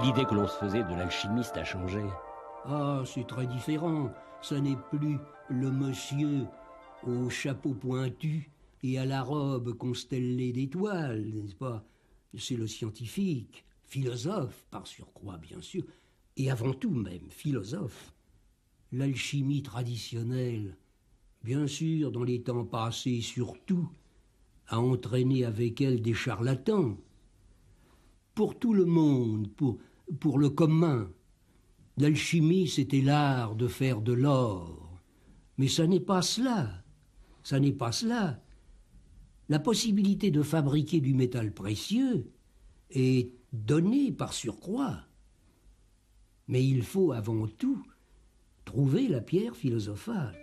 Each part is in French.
L'idée que l'on se faisait de l'alchimiste a changé. Ah, c'est très différent. Ce n'est plus le monsieur au chapeau pointu et à la robe constellée d'étoiles, n'est-ce pas C'est le scientifique, philosophe par surcroît, bien sûr, et avant tout même philosophe. L'alchimie traditionnelle, bien sûr, dans les temps passés surtout, a entraîné avec elle des charlatans. Pour tout le monde, pour pour le commun. L'alchimie, c'était l'art de faire de l'or. Mais ça n'est pas cela. Ça n'est pas cela. La possibilité de fabriquer du métal précieux est donnée par surcroît. Mais il faut avant tout trouver la pierre philosophale.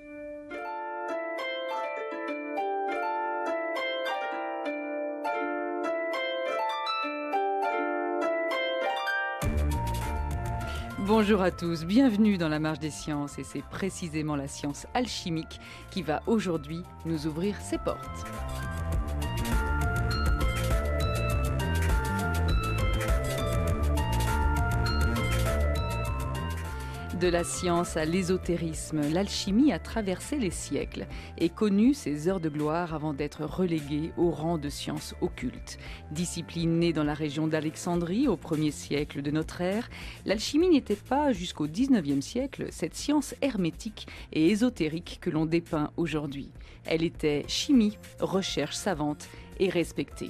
Bonjour à tous, bienvenue dans la marche des sciences et c'est précisément la science alchimique qui va aujourd'hui nous ouvrir ses portes. De la science à l'ésotérisme, l'alchimie a traversé les siècles et connu ses heures de gloire avant d'être reléguée au rang de science occulte. Discipline née dans la région d'Alexandrie au 1er siècle de notre ère, l'alchimie n'était pas jusqu'au 19e siècle cette science hermétique et ésotérique que l'on dépeint aujourd'hui. Elle était chimie, recherche savante et respectée.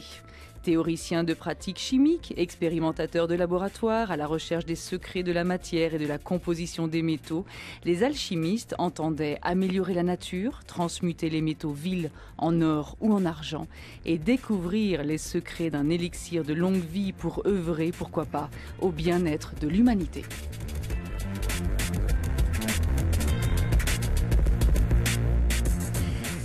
Théoriciens de pratiques chimiques, expérimentateurs de laboratoire à la recherche des secrets de la matière et de la composition des métaux, les alchimistes entendaient améliorer la nature, transmuter les métaux vils en or ou en argent et découvrir les secrets d'un élixir de longue vie pour œuvrer, pourquoi pas, au bien-être de l'humanité.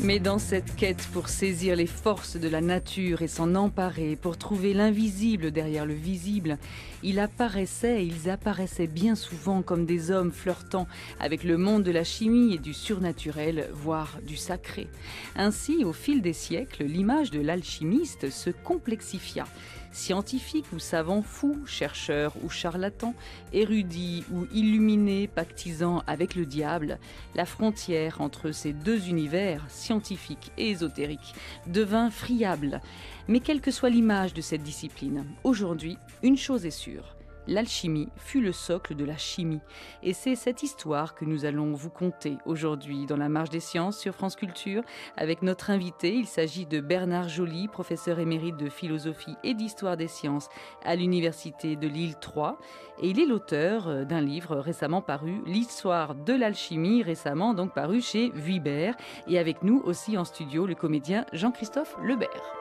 Mais dans cette quête pour saisir les forces de la nature et s'en emparer, pour trouver l'invisible derrière le visible, ils apparaissaient et ils apparaissaient bien souvent comme des hommes flirtant avec le monde de la chimie et du surnaturel, voire du sacré. Ainsi, au fil des siècles, l'image de l'alchimiste se complexifia. Scientifique ou savant fou, chercheur ou charlatan, érudit ou illuminé, pactisant avec le diable, la frontière entre ces deux univers, scientifique et ésotérique, devint friable. Mais quelle que soit l'image de cette discipline, aujourd'hui, une chose est sûre, l'alchimie fut le socle de la chimie. Et c'est cette histoire que nous allons vous conter aujourd'hui dans la marche des sciences sur France Culture avec notre invité. Il s'agit de Bernard Joly, professeur émérite de philosophie et d'histoire des sciences à l'université de Lille 3. Et il est l'auteur euh, d'un livre récemment paru, L'histoire de l'alchimie, récemment donc paru chez Vuibert. Et avec nous aussi en studio, le comédien Jean-Christophe Lebert.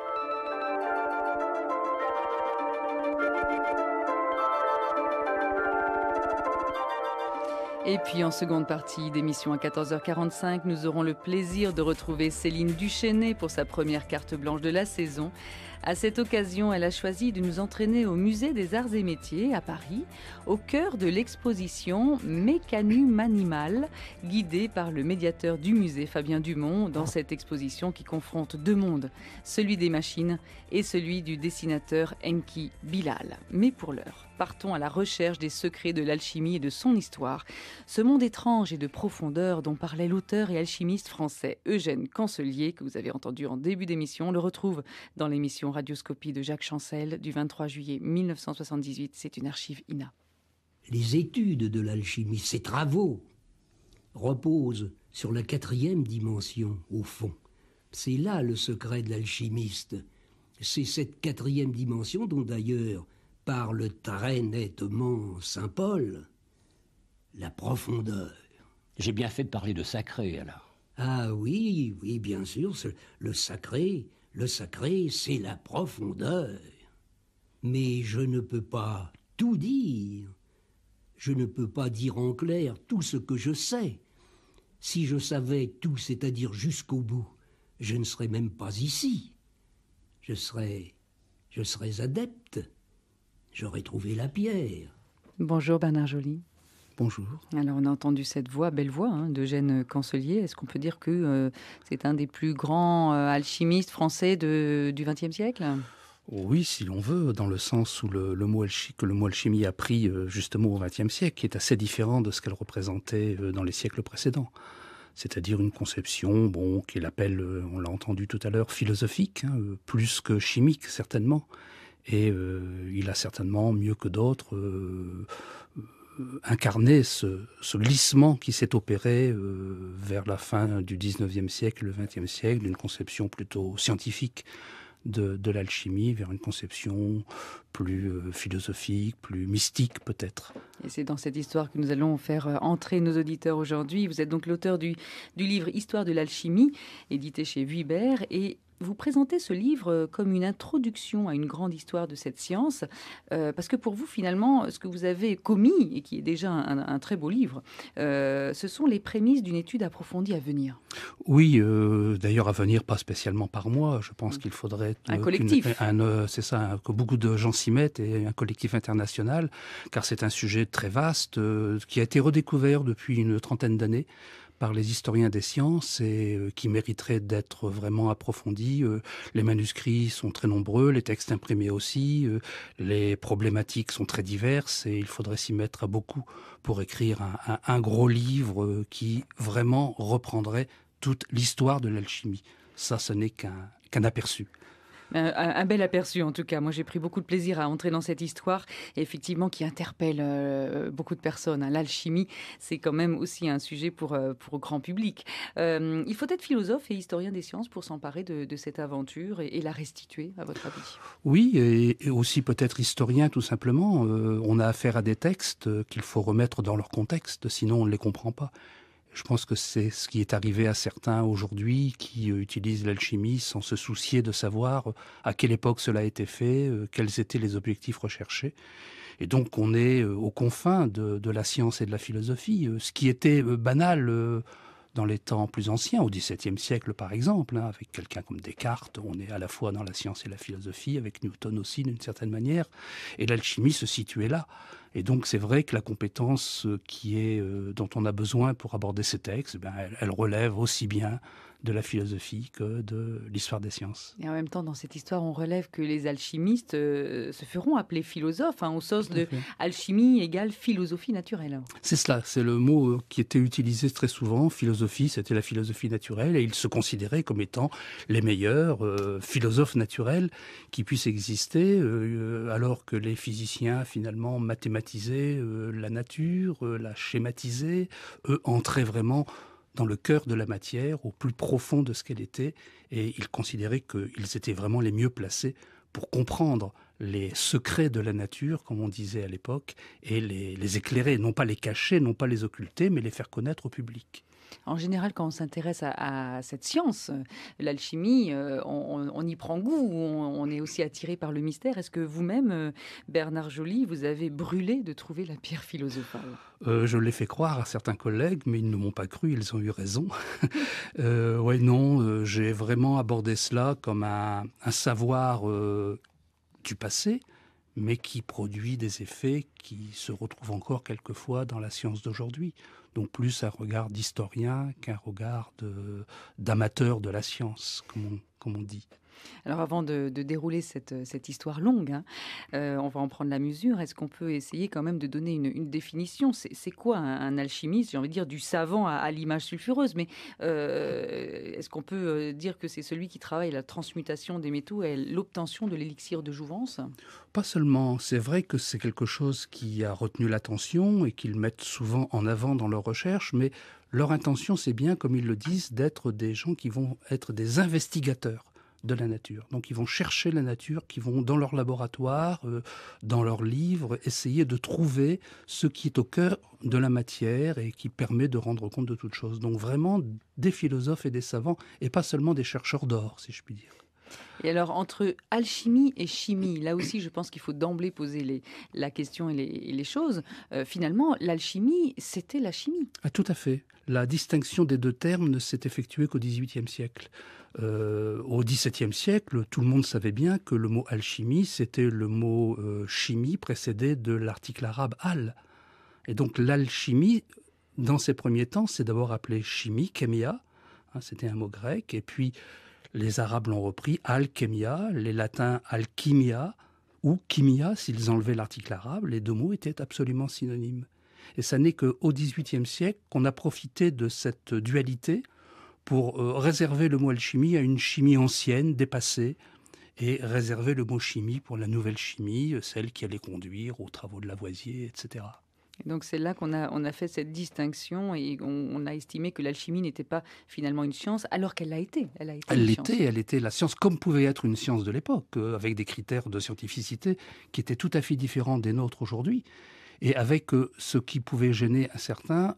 Et puis en seconde partie d'émission à 14h45, nous aurons le plaisir de retrouver Céline Duchesnay pour sa première carte blanche de la saison. À cette occasion, elle a choisi de nous entraîner au musée des arts et métiers à Paris, au cœur de l'exposition Mécanum Animal, guidée par le médiateur du musée Fabien Dumont dans ah. cette exposition qui confronte deux mondes, celui des machines et celui du dessinateur Enki Bilal. Mais pour l'heure, partons à la recherche des secrets de l'alchimie et de son histoire. Ce monde étrange et de profondeur dont parlait l'auteur et alchimiste français Eugène Cancelier, que vous avez entendu en début d'émission, le retrouve dans l'émission Radioscopie de Jacques Chancel du 23 juillet 1978. C'est une archive INA. Les études de l'alchimie, ses travaux, reposent sur la quatrième dimension, au fond. C'est là le secret de l'alchimiste. C'est cette quatrième dimension dont d'ailleurs parle très nettement Saint Paul, la profondeur. J'ai bien fait de parler de sacré alors. Ah oui, oui, bien sûr, le sacré, le sacré, c'est la profondeur. Mais je ne peux pas tout dire. Je ne peux pas dire en clair tout ce que je sais. Si je savais tout, c'est-à-dire jusqu'au bout, je ne serais même pas ici. Je serais je serais adepte. J'aurais trouvé la pierre. Bonjour Bernard Joly bonjour. Alors on a entendu cette voix, belle voix, hein, d'Eugène Cancelier. Est-ce qu'on peut dire que euh, c'est un des plus grands euh, alchimistes français du XXe siècle oui, si l'on veut, dans le sens où le, mot alchimie, que le mot alchimie a pris euh, justement au XXe siècle, qui est assez différent de ce qu'elle représentait dans les siècles précédents c'est-à-dire une conception, bon, qu'il appelle, on l'a entendu tout à l'heure, philosophique, hein, plus que chimique certainement. Et il a certainement, mieux que d'autres, euh, incarner ce, glissement qui s'est opéré euh, vers la fin du 19e siècle, le 20e siècle, d'une conception plutôt scientifique de, l'alchimie vers une conception plus euh, philosophique, plus mystique peut-être. Et c'est dans cette histoire que nous allons faire entrer nos auditeurs aujourd'hui. Vous êtes donc l'auteur du, livre Histoire de l'alchimie, édité chez Vuibert, et vous présentez ce livre euh, comme une introduction à une grande histoire de cette science, euh, parce que pour vous, finalement, ce que vous avez commis, et qui est déjà un, très beau livre, euh, ce sont les prémices d'une étude approfondie à venir. Oui, d'ailleurs, à venir, pas spécialement par moi. Je pense mm. qu'il faudrait... un collectif. c'est ça, que beaucoup de gens s'y mettent, et un collectif international, car c'est un sujet très vaste, qui a été redécouvert depuis une trentaine d'années par les historiens des sciences et euh, qui mériterait d'être vraiment approfondie. Euh, les manuscrits sont très nombreux, les textes imprimés aussi, euh, les problématiques sont très diverses et il faudrait s'y mettre à beaucoup pour écrire un, gros livre qui vraiment reprendrait toute l'histoire de l'alchimie. Ça, ce n'est qu'un aperçu. Euh, un, bel aperçu en tout cas. Moi, j'ai pris beaucoup de plaisir à entrer dans cette histoire, effectivement, qui interpelle euh, beaucoup de personnes. Hein. L'alchimie, c'est quand même aussi un sujet pour, euh, grand public. il faut être philosophe et historien des sciences pour s'emparer de, cette aventure et, la restituer, à votre avis Oui, et aussi peut-être historien tout simplement. on a affaire à des textes qu'il faut remettre dans leur contexte, sinon on ne les comprend pas. Je pense que c'est ce qui est arrivé à certains aujourd'hui qui euh, utilisent l'alchimie sans se soucier de savoir euh, à quelle époque cela a été fait, euh, quels étaient les objectifs recherchés. Et donc on est aux confins de, la science et de la philosophie, ce qui était banal dans les temps plus anciens, au XVIIe siècle par exemple, hein, avec quelqu'un comme Descartes, on est à la fois dans la science et la philosophie, avec Newton aussi d'une certaine manière, et l'alchimie se situait là. Et donc c'est vrai que la compétence euh, qui est, euh, dont on a besoin pour aborder ces textes, eh ben, elle, relève aussi bien de la philosophie que de l'histoire des sciences. Et en même temps, dans cette histoire, on relève que les alchimistes euh, se feront appeler philosophes, hein, au sens de alchimie égale philosophie naturelle. C'est cela, c'est le mot qui était utilisé très souvent. Philosophie, c'était la philosophie naturelle, et ils se considéraient comme étant les meilleurs philosophes naturels qui puissent exister, alors que les physiciens, finalement, mathématiques euh, la nature, euh, la schématiser, euh, entraient vraiment dans le cœur de la matière, au plus profond de ce qu'elle était, et ils considéraient qu'ils étaient vraiment les mieux placés pour comprendre les secrets de la nature, comme on disait à l'époque, et les éclairer, non pas les cacher, non pas les occulter, mais les faire connaître au public en général, quand on s'intéresse à, cette science, euh, l'alchimie, euh, on, y prend goût, on, est aussi attiré par le mystère. Est-ce que vous-même, euh, Bernard Joly, vous avez brûlé de trouver la pierre philosophale Je l'ai fait croire à certains collègues, mais ils ne m'ont pas cru, ils ont eu raison. oui, non, j'ai vraiment abordé cela comme un savoir du passé mais qui produit des effets qui se retrouvent encore quelquefois dans la science d'aujourd'hui. Donc plus un regard d'historien qu'un regard d'amateur de, la science, comme on dit. Alors avant de, dérouler cette, histoire longue, hein, euh, on va en prendre la mesure. Est-ce qu'on peut essayer quand même de donner une, définition C'est quoi un, alchimiste J'ai envie de dire du savant à, l'image sulfureuse, mais euh, est-ce qu'on peut euh, dire que c'est celui qui travaille la transmutation des métaux et l'obtention de l'élixir de jouvence Pas seulement. C'est vrai que c'est quelque chose qui a retenu l'attention et qu'ils mettent souvent en avant dans leurs recherches, mais leur intention, c'est bien, comme ils le disent, d'être des gens qui vont être des investigateurs de la nature. Donc ils vont chercher la nature, qui vont dans leur laboratoire, euh, dans leurs livres, essayer de trouver ce qui est au cœur de la matière et qui permet de rendre compte de toute chose. Donc vraiment des philosophes et des savants, et pas seulement des chercheurs d'or, si je puis dire. Et alors, entre alchimie et chimie, là aussi, je pense qu'il faut d'emblée poser les, la question et les, choses. Euh, finalement, l'alchimie, c'était la chimie. Ah, tout à fait. La distinction des deux termes ne s'est effectuée qu'au XVIIIe siècle. Euh, au XVIIe siècle, tout le monde savait bien que le mot alchimie, c'était le mot euh, chimie précédé de l'article arabe al. Et donc l'alchimie, dans ses premiers temps, c'est d'abord appelé chimie, chemia, hein, c'était un mot grec, et puis les Arabes l'ont repris, alchemia, les Latins alchimia, ou chimia, s'ils enlevaient l'article arabe, les deux mots étaient absolument synonymes. Et ça n'est qu'au XVIIIe siècle qu'on a profité de cette dualité pour euh, réserver le mot alchimie à une chimie ancienne, dépassée, et réserver le mot chimie pour la nouvelle chimie, euh, celle qui allait conduire aux travaux de Lavoisier, etc. Donc c'est là qu'on a, fait cette distinction et on, a estimé que l'alchimie n'était pas finalement une science, alors qu'elle l'a été. Elle l'était, elle était la science comme pouvait être une science de l'époque, euh, avec des critères de scientificité qui étaient tout à fait différents des nôtres aujourd'hui. Et avec ce qui pouvait gêner à certains,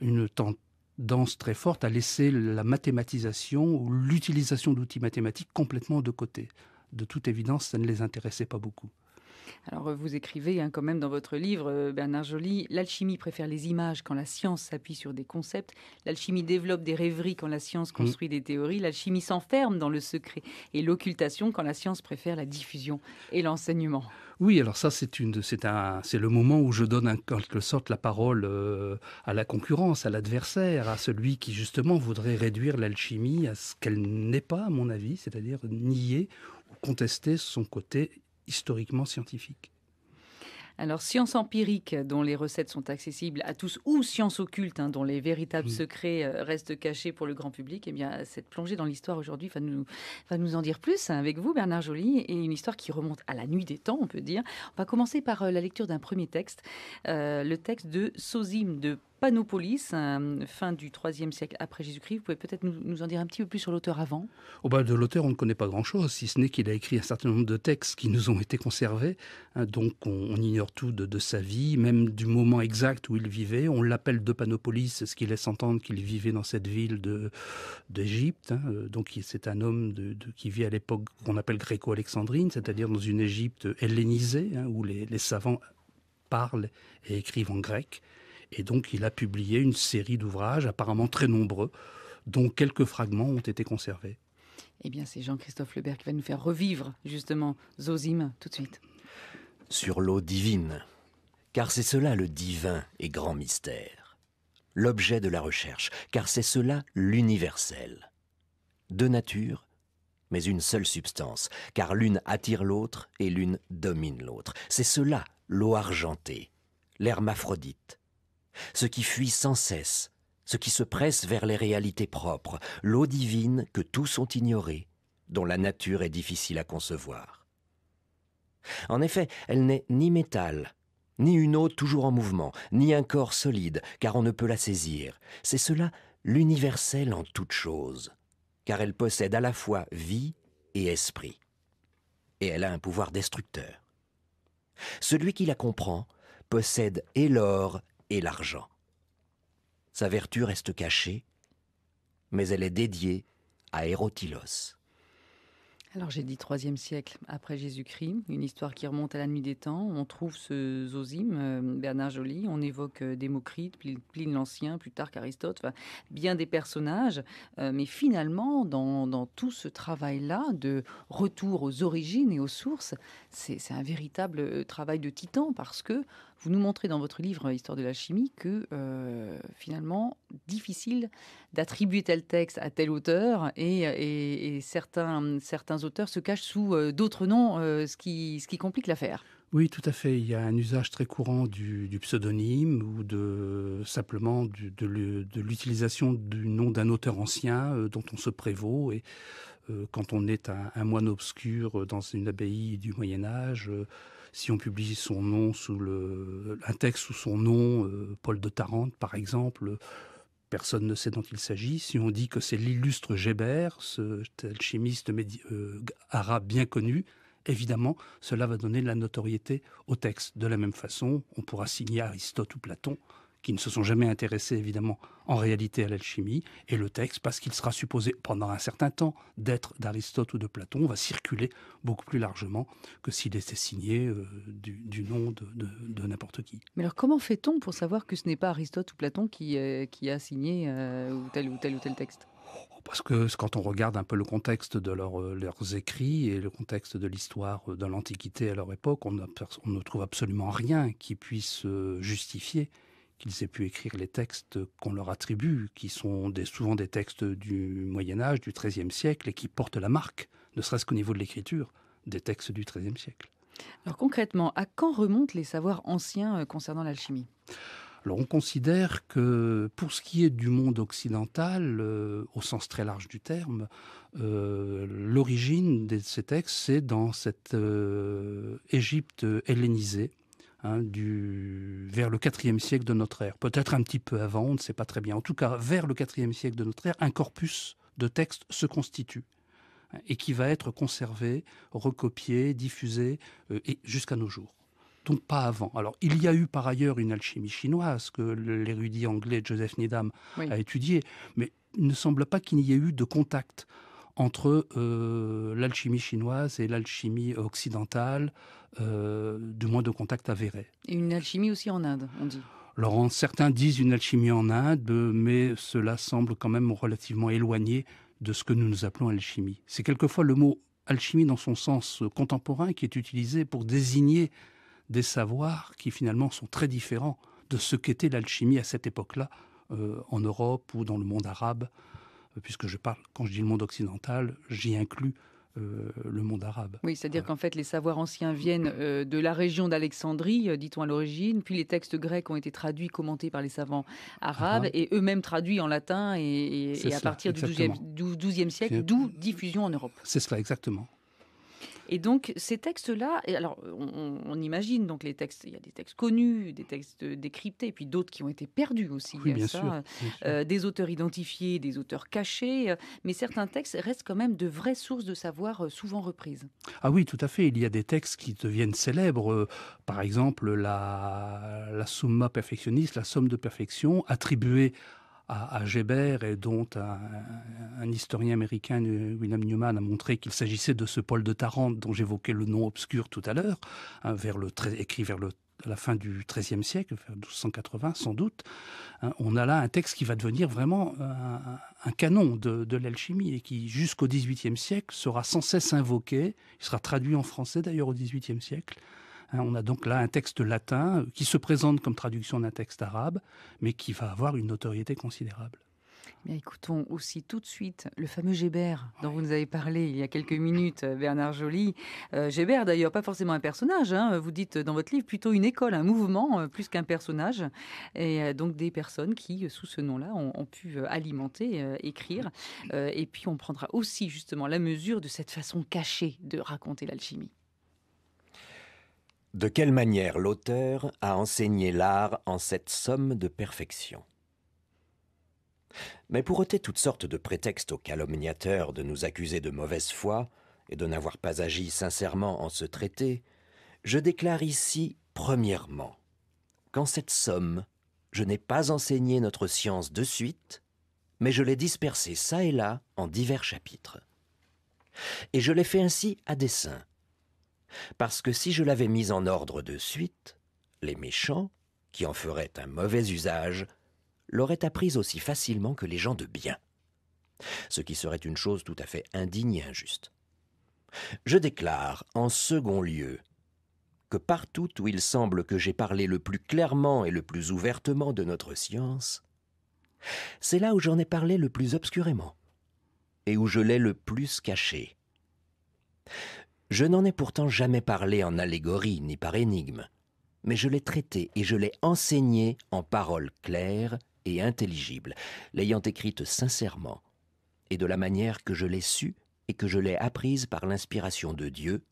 une tentative, danse très forte à laisser la mathématisation ou l'utilisation d'outils mathématiques complètement de côté. De toute évidence, ça ne les intéressait pas beaucoup. Alors euh, vous écrivez hein, quand même dans votre livre, euh, Bernard Joly, l'alchimie préfère les images quand la science s'appuie sur des concepts, l'alchimie développe des rêveries quand la science mm. construit des théories, l'alchimie s'enferme dans le secret et l'occultation quand la science préfère la diffusion et l'enseignement. Oui, alors ça c'est une, c'est un, c'est le moment où je donne en quelque sorte la parole euh, à la concurrence, à l'adversaire, à celui qui justement voudrait réduire l'alchimie à ce qu'elle n'est pas, à mon avis, c'est-à-dire nier ou contester son côté historiquement scientifique. Alors, science empirique, dont les recettes sont accessibles à tous, ou science occulte, hein, dont les véritables secrets euh, restent cachés pour le grand public, eh bien, cette plongée dans l'histoire aujourd'hui va nous, va nous en dire plus avec vous, Bernard Joly, et une histoire qui remonte à la nuit des temps, on peut dire. On va commencer par euh, la lecture d'un premier texte, euh, le texte de Sosim de Panopolis, euh, fin du 3 siècle après Jésus-Christ. Vous pouvez peut-être nous, en dire un petit peu plus sur l'auteur avant oh ben, De l'auteur, on ne connaît pas grand-chose, si ce n'est qu'il a écrit un certain nombre de textes qui nous ont été conservés. Hein, donc on, ignore tout de, sa vie, même du moment exact où il vivait. On l'appelle de Panopolis, ce qui laisse entendre qu'il vivait dans cette ville d'Égypte. Hein, euh, donc c'est un homme de, qui vit à l'époque qu'on appelle gréco-alexandrine, c'est-à-dire dans une Égypte hellénisée, hein, où les, les savants parlent et écrivent en grec. Et donc il a publié une série d'ouvrages, apparemment très nombreux, dont quelques fragments ont été conservés. Eh bien, c'est Jean-Christophe Lebert qui va nous faire revivre, justement, Zosim, tout de suite. Sur l'eau divine, car c'est cela le divin et grand mystère. L'objet de la recherche, car c'est cela l'universel. Deux natures, mais une seule substance, car l'une attire l'autre et l'une domine l'autre. C'est cela l'eau argentée, l'hermaphrodite, ce qui fuit sans cesse, ce qui se presse vers les réalités propres, l'eau divine que tous ont ignorée, dont la nature est difficile à concevoir. En effet, elle n'est ni métal, ni une eau toujours en mouvement, ni un corps solide, car on ne peut la saisir. C'est cela l'universel en toute choses, car elle possède à la fois vie et esprit. Et elle a un pouvoir destructeur. Celui qui la comprend possède et l'or et l'argent. Sa vertu reste cachée, mais elle est dédiée à Hérotilos. Alors j'ai dit 3e siècle après Jésus-Christ, une histoire qui remonte à la nuit des temps. On trouve ce Zosime, euh, Bernard Joly, on évoque euh, Démocrite, Pline l'Ancien, tard Aristote, enfin, bien des personnages. Euh, mais finalement, dans, dans tout ce travail-là de retour aux origines et aux sources, c'est un véritable travail de titan parce que vous nous montrez dans votre livre euh, Histoire de la chimie que euh, finalement, difficile d'attribuer tel texte à tel auteur et, et, certains, certains auteurs se cachent sous euh, d'autres noms, ce, qui, ce qui complique l'affaire. Oui, tout à fait. Il y a un usage très courant du, du pseudonyme ou de simplement du, de, l'utilisation du nom d'un auteur ancien dont on se prévaut. Et quand on est un, moine obscur dans une abbaye du Moyen Âge, si on publie son nom sous le, un texte sous son nom, euh, Paul de Tarente par exemple, personne ne sait dont il s'agit. Si on dit que c'est l'illustre Gébert, cet alchimiste euh, arabe bien connu, évidemment, cela va donner de la notoriété au texte. De la même façon, on pourra signer Aristote ou Platon qui ne se sont jamais intéressés évidemment en réalité à l'alchimie, et le texte, parce qu'il sera supposé pendant un certain temps d'être d'Aristote ou de Platon, va circuler beaucoup plus largement que s'il était signé euh, du, nom de, n'importe qui. Mais alors comment fait-on pour savoir que ce n'est pas Aristote ou Platon qui, euh, a signé euh, tel ou tel ou tel texte oh, parce que quand on regarde un peu le contexte de leurs écrits et le contexte de l'histoire de l'Antiquité à leur époque, on, ne trouve absolument rien qui puisse justifier qu'ils aient pu écrire les textes qu'on leur attribue, qui sont des, souvent des textes du Moyen Âge, du XIIIe siècle, et qui portent la marque, ne serait-ce qu'au niveau de l'écriture, des textes du XIIIe siècle. Alors concrètement, à quand remontent les savoirs anciens euh, concernant l'alchimie alors on considère que pour ce qui est du monde occidental, euh, au sens très large du terme, euh, l'origine de ces textes, c'est dans cette Égypte hellénisée, Hein, du, vers le IVe siècle de notre ère. Peut-être un petit peu avant, on ne sait pas très bien. En tout cas, vers le IVe siècle de notre ère, un corpus de textes se constitue hein, et qui va être conservé, recopié, diffusé euh, et jusqu'à nos jours donc pas avant. Alors, il y a eu par ailleurs une alchimie chinoise que l'érudit anglais Joseph Needham a étudiée, mais il ne semble pas qu'il n'y ait eu de contact entre euh, l'alchimie chinoise et l'alchimie occidentale, euh, du moins de contact avéré. une alchimie aussi en Inde, on dit. Alors certains disent une alchimie en Inde, mais cela semble quand même relativement éloigné de ce que nous nous appelons alchimie. C'est quelquefois le mot alchimie dans son sens contemporain qui est utilisé pour désigner des savoirs qui finalement sont très différents de ce qu'était l'alchimie à cette époque-là euh, en Europe ou dans le monde arabe, euh, puisque je parle, quand je dis le monde occidental, j'y inclus euh, le monde arabe. Oui, c'est-à-dire qu'en fait, les savoirs anciens viennent euh, de la région d'Alexandrie, euh, dit-on à l'origine, puis les textes grecs ont été traduits, commentés par les savants arabes, ah. et eux-mêmes traduits en latin, et, et à partir du XIIe siècle, d'où diffusion en Europe. C'est cela, exactement. Et donc ces textes-là, alors on, imagine donc les textes, il y a des textes connus, des textes décryptés, et puis d'autres qui ont été perdus aussi. bien euh, des auteurs identifiés, des auteurs cachés, euh, mais certains textes restent quand même de vraies sources de savoir euh, souvent reprises. Ah oui, tout à fait. Il y a des textes qui deviennent célèbres. Par exemple, la, la summa perfectionis, la somme de perfection, attribuée à, Gebert et dont un, historien américain, William Newman, a montré qu'il s'agissait de ce Paul de Tarente dont j'évoquais le nom obscur tout à l'heure, hein, écrit vers la fin du XIIIe siècle, vers 1280 sans doute, hein, on a là un texte qui va devenir vraiment un, canon de, de l'alchimie et qui, jusqu'au XVIIIe siècle, sera sans cesse invoqué. Il sera traduit en français d'ailleurs au XVIIIe siècle. Hein, on a donc là un texte latin euh, qui se présente comme traduction d'un texte arabe, mais qui va avoir une notoriété considérable. Mais écoutons aussi tout de suite le fameux Gébert dont vous nous avez parlé il y a quelques minutes, euh, Bernard Joly. Euh, Gébert, d'ailleurs, pas forcément un personnage, hein, vous dites dans votre livre plutôt une école, un mouvement, plus qu'un personnage. Et donc des personnes qui, sous ce nom-là, ont, pu alimenter, écrire. et puis on prendra aussi justement la mesure de cette façon cachée de raconter l'alchimie. De quelle manière l'auteur a enseigné l'art en cette somme de perfection Mais pour ôter toutes sortes de prétextes aux calomniateurs de nous accuser de mauvaise foi et de n'avoir pas agi sincèrement en ce traité, je déclare ici, premièrement, qu'en cette somme, je n'ai pas enseigné notre science de suite, mais je l'ai dispersée ça et là en divers chapitres. Et je l'ai fait ainsi à dessein, parce que si je l'avais mise en ordre de suite, les méchants, qui en feraient un mauvais usage, l'auraient apprise aussi facilement que les gens de bien. Ce qui serait une chose tout à fait indigne et injuste. Je déclare, en second lieu, que partout où il semble que j'ai parlé le plus clairement et le plus ouvertement de notre science, c'est là où j'en ai parlé le plus obscurément, et où je l'ai le plus caché. Je n'en ai pourtant jamais parlé en allégorie ni par énigme, mais je l'ai traité et je l'ai enseigné en paroles claires et intelligibles, l'ayant écrite sincèrement, et de la manière que je l'ai su et que je l'ai apprise par l'inspiration de Dieu,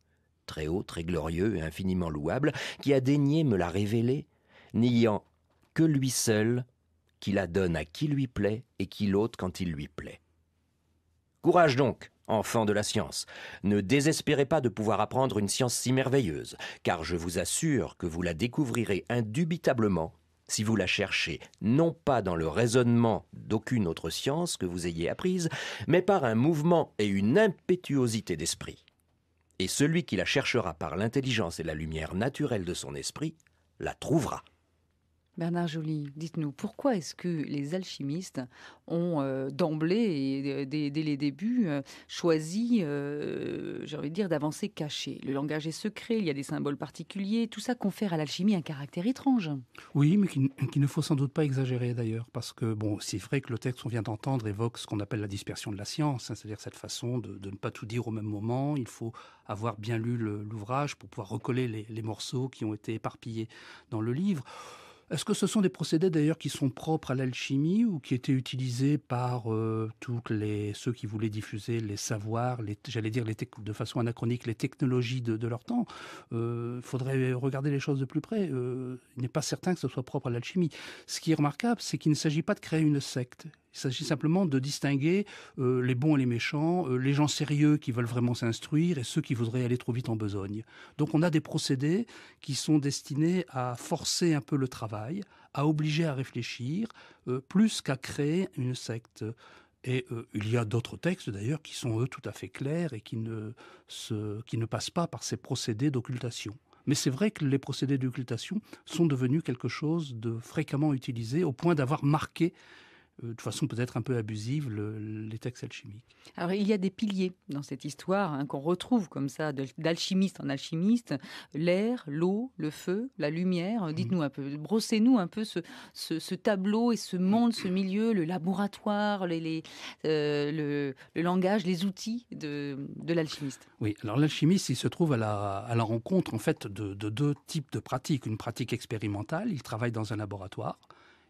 très haut, très glorieux et infiniment louable, qui a daigné me la révéler, n'ayant que lui seul, qui la donne à qui lui plaît et qui l'ôte quand il lui plaît. Courage donc, enfants de la science, ne désespérez pas de pouvoir apprendre une science si merveilleuse, car je vous assure que vous la découvrirez indubitablement si vous la cherchez, non pas dans le raisonnement d'aucune autre science que vous ayez apprise, mais par un mouvement et une impétuosité d'esprit. Et celui qui la cherchera par l'intelligence et la lumière naturelle de son esprit, la trouvera. Bernard Joly, dites-nous, pourquoi est-ce que les alchimistes ont euh, d'emblée et euh, dès, les débuts euh, choisi, j'ai envie de dire, d'avancer caché Le langage est secret, il y a des symboles particuliers, tout ça confère à l'alchimie un caractère étrange. Oui, mais qu'il ne faut sans doute pas exagérer d'ailleurs, parce que, bon, c'est vrai que le texte qu'on vient d'entendre évoque ce qu'on appelle la dispersion de la science, hein, c'est-à-dire cette façon de, ne pas tout dire au même moment, il faut avoir bien lu l'ouvrage pour pouvoir recoller les morceaux qui ont été éparpillés dans le livre. Est-ce que ce sont des procédés d'ailleurs qui sont propres à l'alchimie ou qui étaient utilisés par euh, tous les ceux qui voulaient diffuser les savoirs, les, j'allais dire les de façon anachronique les technologies de, leur temps Il euh, faudrait regarder les choses de plus près. Euh, il n'est pas certain que ce soit propre à l'alchimie. Ce qui est remarquable, c'est qu'il ne s'agit pas de créer une secte. Il s'agit simplement de distinguer euh, les bons et les méchants, euh, les gens sérieux qui veulent vraiment s'instruire et ceux qui voudraient aller trop vite en besogne. Donc on a des procédés qui sont destinés à forcer un peu le travail, à obliger à réfléchir, euh, plus qu'à créer une secte. Et il y a d'autres textes d'ailleurs qui sont eux tout à fait clairs et qui ne, qui ne passent pas par ces procédés d'occultation. Mais c'est vrai que les procédés d'occultation sont devenus quelque chose de fréquemment utilisé au point d'avoir marqué euh, de façon peut-être un peu abusive les textes alchimiques. Alors il y a des piliers dans cette histoire hein, qu'on retrouve comme ça d'alchimiste en alchimiste, l'air, l'eau, le feu, la lumière. Mm. Dites-nous un peu, brossez-nous un peu ce, tableau et ce mm. monde, ce milieu, le laboratoire, euh, le, langage, les outils de, l'alchimiste. Oui, alors l'alchimiste, il se trouve à la, rencontre en fait de deux types de pratiques. Une pratique expérimentale, il travaille dans un laboratoire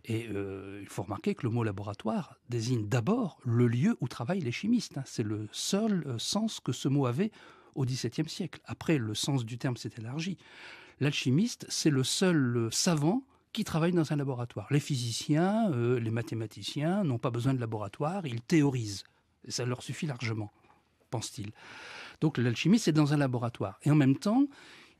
et euh, il faut remarquer que le mot laboratoire désigne d'abord le lieu où travaillent les chimistes. Hein. C'est le seul euh, sens que ce mot avait au XVIIe siècle. Après, le sens du terme s'est élargi. L'alchimiste, c'est le seul euh, savant qui travaille dans un laboratoire. Les physiciens, les mathématiciens n'ont pas besoin de laboratoire, ils théorisent. Et ça leur suffit largement, pense-t-il. Donc l'alchimiste est dans un laboratoire. Et en même temps,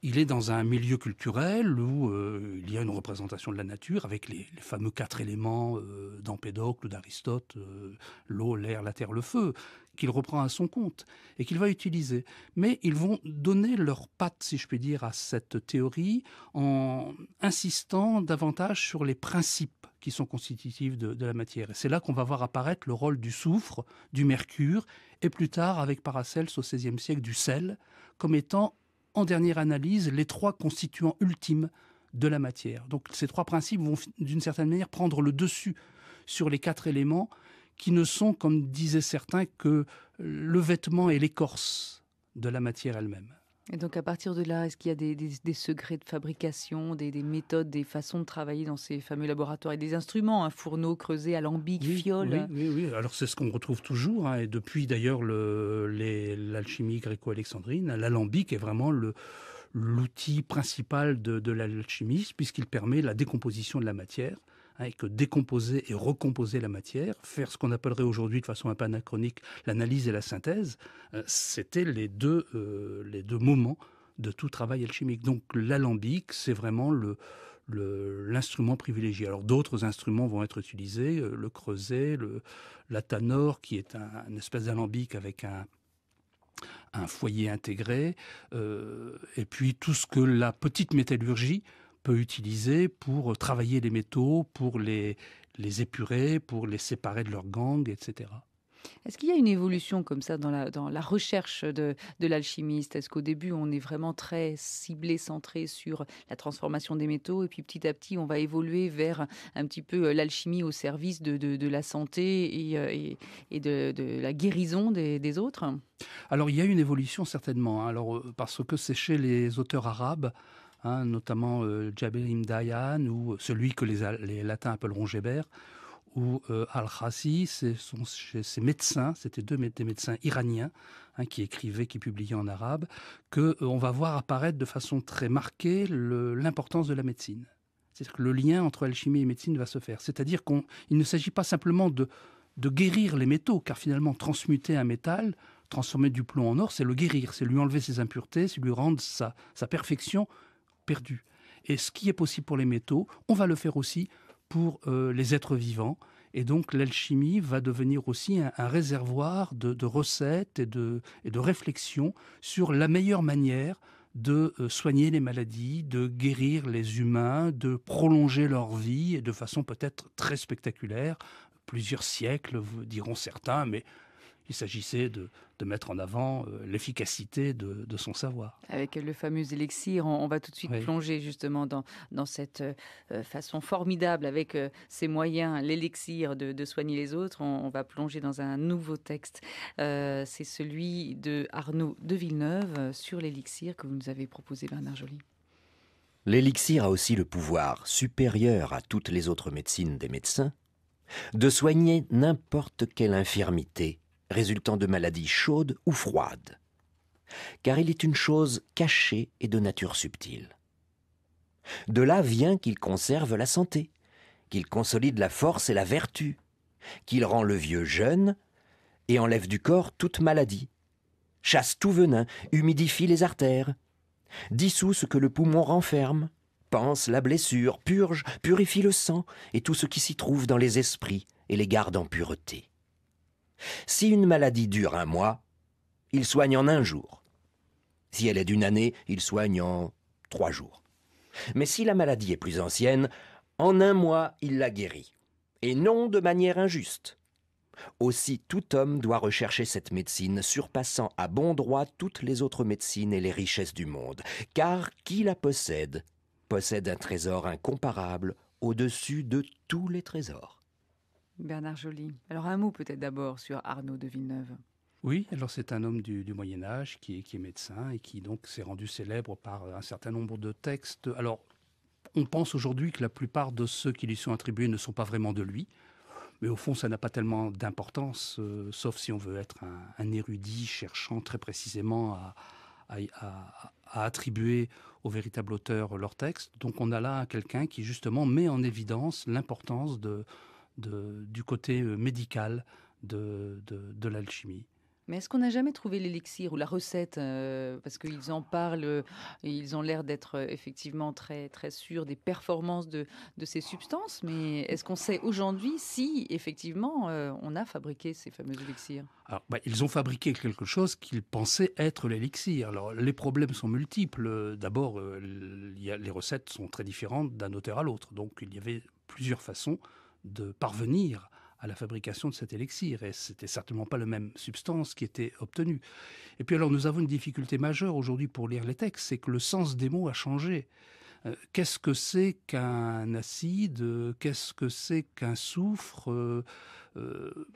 il est dans un milieu culturel où euh, il y a une représentation de la nature avec les, fameux quatre éléments euh, d'Empédocle d'Aristote, euh, l'eau, l'air, la terre, le feu, qu'il reprend à son compte et qu'il va utiliser. Mais ils vont donner leur patte, si je puis dire, à cette théorie en insistant davantage sur les principes qui sont constitutifs de, la matière. Et c'est là qu'on va voir apparaître le rôle du soufre, du mercure, et plus tard, avec Paracelse au XVIe siècle, du sel, comme étant en dernière analyse les trois constituants ultimes de la matière. Donc ces trois principes vont d'une certaine manière prendre le dessus sur les quatre éléments qui ne sont, comme disaient certains, que le vêtement et l'écorce de la matière elle-même. Et donc à partir de là, est-ce qu'il y a des, secrets de fabrication, des, méthodes, des façons de travailler dans ces fameux laboratoires et des instruments, un hein, fourneau creusé, alambic, oui, fiole oui, oui, alors c'est ce qu'on retrouve toujours, hein, et depuis d'ailleurs l'alchimie gréco-alexandrine, l'alambic est vraiment l'outil principal de l'alchimiste puisqu'il permet la décomposition de la matière et que décomposer et recomposer la matière, faire ce qu'on appellerait aujourd'hui de façon un peu anachronique l'analyse et la synthèse, euh, c'était les, deux, euh, les deux moments de tout travail alchimique. Donc l'alambic, c'est vraiment le, l'instrument privilégié. Alors d'autres instruments vont être utilisés, euh, le creuset, le, l'atanor, qui est un, espèce d'alambic avec un, foyer intégré, et puis tout ce que la petite métallurgie peut utiliser pour travailler les métaux, pour les, les épurer, pour les séparer de leur gang, etc. Est-ce qu'il y a une évolution comme ça dans la, dans la recherche de, de l'alchimiste Est-ce qu'au début, on est vraiment très ciblé, centré sur la transformation des métaux, et puis petit à petit, on va évoluer vers un petit peu euh, l'alchimie au service de, de, la santé et, euh, et, de, la guérison des, des autres Alors, il y a une évolution certainement, hein. alors, euh, parce que c'est chez les auteurs arabes Hein, notamment euh, Jabir Ibn Dayan ou celui que les, latins appelleront Geber, ou euh, Al-Khasi, ces médecins, c'était deux des médecins iraniens hein, qui écrivaient, qui publiaient en arabe, que euh, on va voir apparaître de façon très marquée l'importance de la médecine. C'est-à-dire que le lien entre alchimie et médecine va se faire. C'est-à-dire qu'il ne s'agit pas simplement de, guérir les métaux, car finalement transmuter un métal, transformer du plomb en or, c'est le guérir, c'est lui enlever ses impuretés, c'est lui rendre sa perfection perdu. Et ce qui est possible pour les métaux, on va le faire aussi pour euh, les êtres vivants. Et donc l'alchimie va devenir aussi un, réservoir de, recettes et de, et de réflexions sur la meilleure manière de euh, soigner les maladies, de guérir les humains, de prolonger leur vie de façon peut-être très spectaculaire. Plusieurs siècles, diront certains, mais il s'agissait de, mettre en avant euh, l'efficacité de, son savoir. Avec le fameux élixir, on, va tout de suite plonger justement dans, dans cette euh, euh, façon formidable avec ses moyens, l'élixir de, soigner les autres. On, va plonger dans un nouveau texte. C'est celui de Arnaud de Villeneuve sur l'élixir que vous nous avez proposé, Bernard Joly. L'élixir a aussi le pouvoir, supérieur à toutes les autres médecines des médecins, de soigner n'importe quelle infirmité résultant de maladies chaudes ou froides. Car il est une chose cachée et de nature subtile. De là vient qu'il conserve la santé, qu'il consolide la force et la vertu, qu'il rend le vieux jeune et enlève du corps toute maladie, chasse tout venin, humidifie les artères, dissout ce que le poumon renferme, pense la blessure, purge, purifie le sang et tout ce qui s'y trouve dans les esprits et les garde en pureté. Si une maladie dure un mois, il soigne en un jour. Si elle est d'une année, il soigne en trois jours. Mais si la maladie est plus ancienne, en un mois, il la guérit. Et non de manière injuste. Aussi tout homme doit rechercher cette médecine, surpassant à bon droit toutes les autres médecines et les richesses du monde, car qui la possède possède un trésor incomparable au-dessus de tous les trésors. Bernard Joly. Alors un mot peut-être d'abord sur Arnaud de Villeneuve. Oui, alors c'est un homme du, Moyen Âge qui est, médecin et qui donc s'est rendu célèbre par un certain nombre de textes. Alors on pense aujourd'hui que la plupart de ceux qui lui sont attribués ne sont pas vraiment de lui. Mais au fond, ça n'a pas tellement d'importance, euh, sauf si on veut être un, érudit cherchant très précisément à, attribuer au véritable auteur leur texte. Donc on a là quelqu'un qui justement met en évidence l'importance de, du côté euh, médical de, de, l'alchimie. Mais est-ce qu'on n'a jamais trouvé l'élixir ou la recette euh, Parce qu'ils en parlent, euh, ils ont l'air d'être effectivement très, très sûrs des performances de, ces substances, mais est-ce qu'on sait aujourd'hui si effectivement on a fabriqué ces fameux élixirs Alors, bah, Ils ont fabriqué quelque chose qu'ils pensaient être l'élixir. Alors les problèmes sont multiples. D'abord, les recettes sont très différentes d'un auteur à l'autre, donc il y avait plusieurs façons de parvenir à la fabrication de cet élixir. Et ce n'était certainement pas la même substance qui était obtenue. Et puis alors, nous avons une difficulté majeure aujourd'hui pour lire les textes, c'est que le sens des mots a changé. Euh, qu'est-ce que c'est qu'un acide Qu'est-ce que c'est qu'un soufre euh, euh,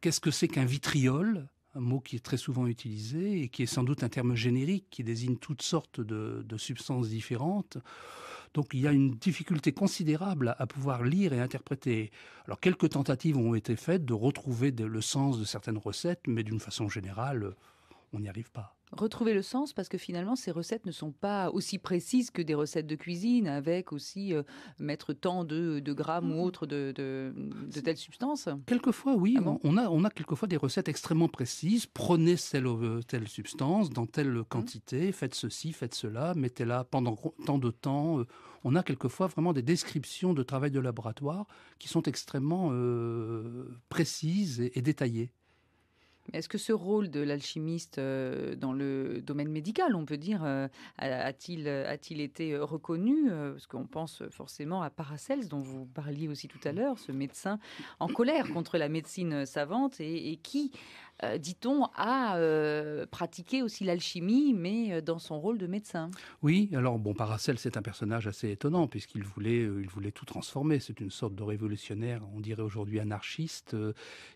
Qu'est-ce que c'est qu'un vitriol un mot qui est très souvent utilisé et qui est sans doute un terme générique qui désigne toutes sortes de substances différentes. Donc il y a une difficulté considérable à pouvoir lire et interpréter. Alors quelques tentatives ont été faites de retrouver le sens de certaines recettes, mais d'une façon générale, on n'y arrive pas retrouver le sens parce que finalement ces recettes ne sont pas aussi précises que des recettes de cuisine avec aussi euh, mettre tant de, grammes ou mmh, mmh. autre de, de, telles substances Quelquefois oui, ah on, a, quelquefois des recettes extrêmement précises, prenez telle, euh, telle substance dans telle mmh. quantité, faites ceci, faites cela, mettez-la pendant tant de temps. Euh. On a quelquefois vraiment des descriptions de travail de laboratoire qui sont extrêmement précises et détaillées. Est-ce que ce rôle de l'alchimiste euh, dans le domaine médical, on peut dire, euh, a-t-il euh, a il été reconnu Parce qu'on pense forcément à Paracels, dont vous parliez aussi tout à l'heure, ce médecin en colère contre la médecine savante et qui euh, dit-on, a euh, pratiqué aussi l'alchimie, mais euh, dans son rôle de médecin. Oui, alors bon, Paracel, c'est un personnage assez étonnant, puisqu'il voulait, il voulait tout transformer. C'est une sorte de révolutionnaire, on dirait aujourd'hui anarchiste,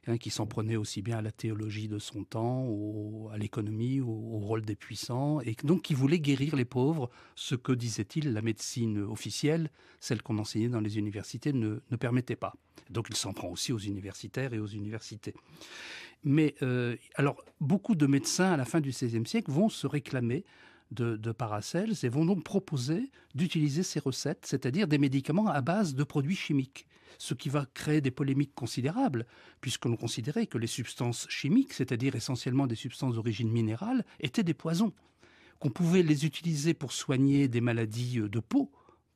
hein, qui s'en prenait aussi bien à la théologie de son temps, à l'économie, au, rôle des puissants, et donc qui voulait guérir les pauvres, ce que, disait-il, la médecine officielle, celle qu'on enseignait dans les universités, ne, ne permettait pas. Donc il s'en prend aussi aux universitaires et aux universités. Mais euh, alors, beaucoup de médecins à la fin du XVIe siècle vont se réclamer de, de Paracels et vont donc proposer d'utiliser ces recettes, c'est-à-dire des médicaments à base de produits chimiques, ce qui va créer des polémiques considérables, puisque l'on considérait que les substances chimiques, c'est-à-dire essentiellement des substances d'origine minérale, étaient des poisons, qu'on pouvait les utiliser pour soigner des maladies euh, de peau,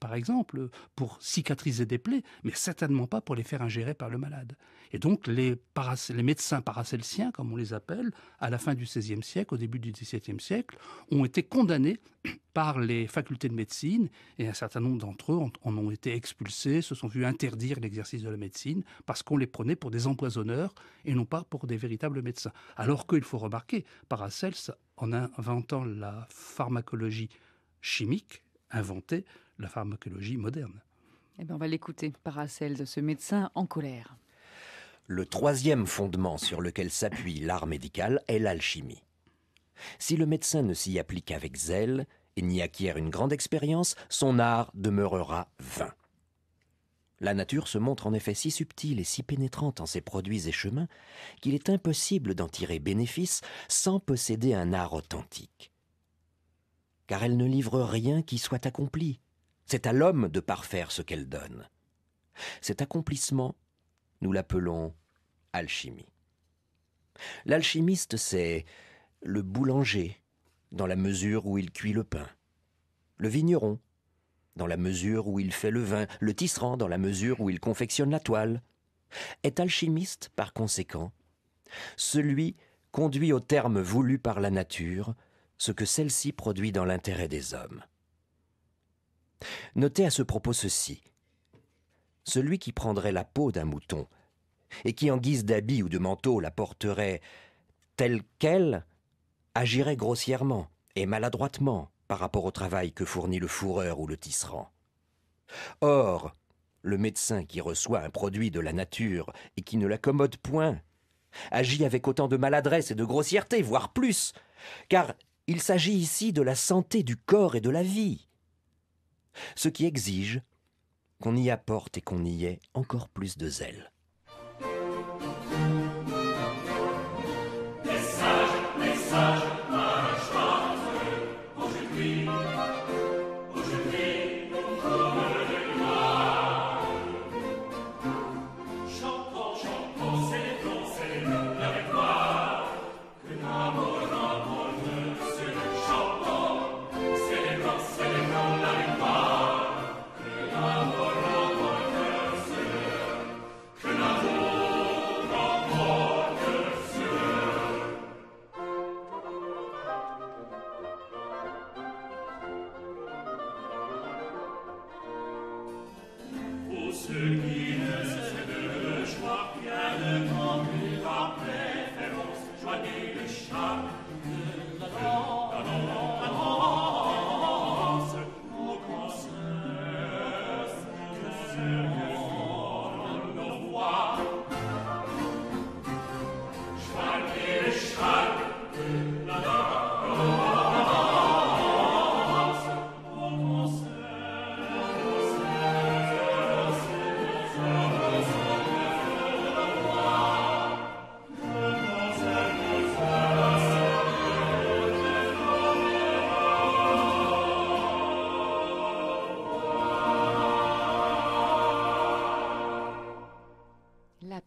par exemple, pour cicatriser des plaies, mais certainement pas pour les faire ingérer par le malade. Et donc les, médecins paracelsiens, comme on les appelle, à la fin du XVIe siècle, au début du XVIIe siècle, ont été condamnés par les facultés de médecine, et un certain nombre d'entre eux en, ont été expulsés, se sont vus interdire l'exercice de la médecine, parce qu'on les prenait pour des empoisonneurs et non pas pour des véritables médecins. Alors qu'il faut remarquer, Paracels, en inventant la pharmacologie chimique, inventée, la pharmacologie moderne. Eh bien, on va l'écouter, de ce médecin en colère. Le troisième fondement sur lequel s'appuie l'art médical est l'alchimie. Si le médecin ne s'y applique avec zèle et n'y acquiert une grande expérience, son art demeurera vain. La nature se montre en effet si subtile et si pénétrante en ses produits et chemins qu'il est impossible d'en tirer bénéfice sans posséder un art authentique. Car elle ne livre rien qui soit accompli, c'est à l'homme de parfaire ce qu'elle donne. Cet accomplissement, nous l'appelons alchimie. L'alchimiste, c'est le boulanger, dans la mesure où il cuit le pain, le vigneron, dans la mesure où il fait le vin, le tisserand, dans la mesure où il confectionne la toile, est alchimiste par conséquent, celui conduit au terme voulu par la nature ce que celle-ci produit dans l'intérêt des hommes. Notez à ce propos ceci. Celui qui prendrait la peau d'un mouton, et qui en guise d'habit ou de manteau la porterait telle qu'elle, agirait grossièrement et maladroitement par rapport au travail que fournit le fourreur ou le tisserand. Or, le médecin qui reçoit un produit de la nature et qui ne l'accommode point, agit avec autant de maladresse et de grossièreté, voire plus, car il s'agit ici de la santé du corps et de la vie ce qui exige qu'on y apporte et qu'on y ait encore plus de zèle. you.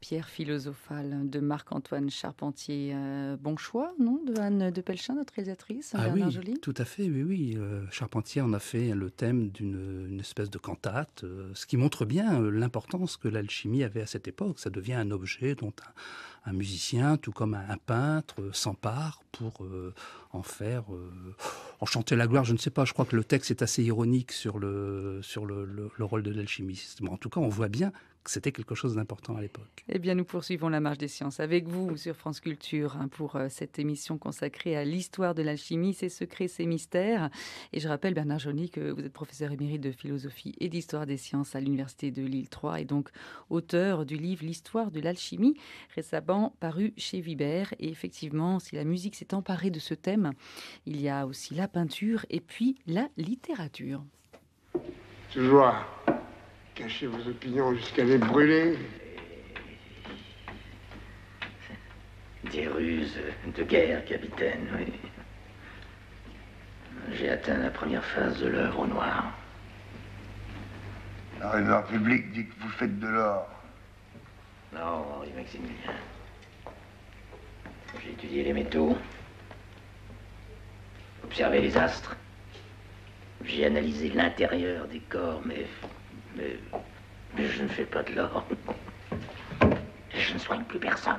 Pierre philosophale de Marc-Antoine Charpentier. Euh, bon choix, non De Anne de Pelchin, notre réalisatrice ah oui, Tout à fait, oui, oui. Euh, Charpentier en a fait le thème d'une espèce de cantate, euh, ce qui montre bien l'importance que l'alchimie avait à cette époque. Ça devient un objet dont un, musicien, tout comme un, peintre, s'empare pour en faire, en chanter la gloire. Je ne sais pas, je crois que le texte est assez ironique sur le, sur le, rôle de l'alchimiste. en tout cas, on voit bien c'était quelque chose d'important à l'époque. Eh bien, nous poursuivons la marche des sciences avec vous sur France Culture hein, pour euh, cette émission consacrée à l'histoire de l'alchimie, ses secrets, ses mystères. Et je rappelle, Bernard Joly, que vous êtes professeur émérite de philosophie et d'histoire des sciences à l'Université de Lille 3 et donc auteur du livre L'histoire de l'alchimie, récemment paru chez Vibert. Et effectivement, si la musique s'est emparée de ce thème, il y a aussi la peinture et puis la littérature. Toujours. Cacher vos opinions jusqu'à les brûler. Des ruses de guerre, capitaine, oui. J'ai atteint la première phase de l'œuvre au noir. La rumeur publique dit que vous faites de l'or. Non, Henri Maximilien. J'ai étudié les métaux, observé les astres. J'ai analysé l'intérieur des corps, mais mais, je ne fais pas de l'or. je ne soigne plus personne.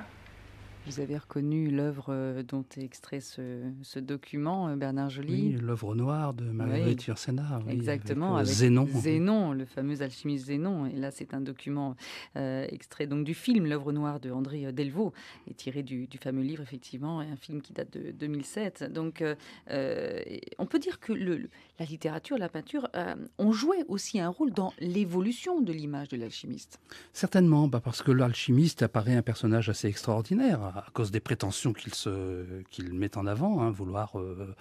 Vous avez reconnu l'œuvre euh, dont est extrait ce, ce document, euh, Bernard Joly. Oui, l'œuvre noire de Marguerite oui, Yourcenar. exactement, euh, avec, Zénon. Zénon, le fameux alchimiste Zénon. Et là, c'est un document extrait donc du film L'œuvre noire de André Delvaux, et tiré du, fameux livre, effectivement, un film qui date de 2007. Donc, on peut dire que le, la littérature, la peinture euh, ont joué aussi un rôle dans l'évolution de l'image de l'alchimiste. Certainement, bah, parce que l'alchimiste apparaît un personnage assez extraordinaire à cause des prétentions qu'il met en avant, hein, vouloir... Euh,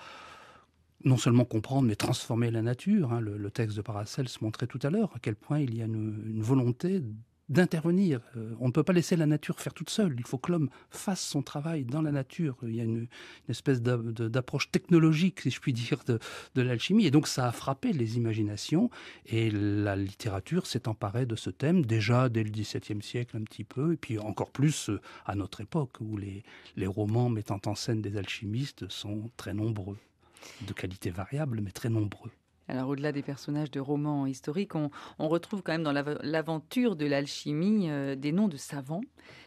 non seulement comprendre, mais transformer la nature. Hein. le, texte de Paracels montrait tout à l'heure à quel point il y a une, une volonté d'intervenir. Euh, on ne peut pas laisser la nature faire toute seule. Il faut que l'homme fasse son travail dans la nature. Il y a une, espèce d'approche technologique, si je puis dire, de, l'alchimie. Et donc ça a frappé les imaginations et la littérature s'est emparée de ce thème déjà dès le XVIIe siècle un petit peu, et puis encore plus euh, à notre époque où les romans mettant en scène des alchimistes sont très nombreux, de qualité variable, mais très nombreux. Alors au-delà des personnages de romans historiques, on, retrouve quand même dans l'aventure de l'alchimie euh, des noms de savants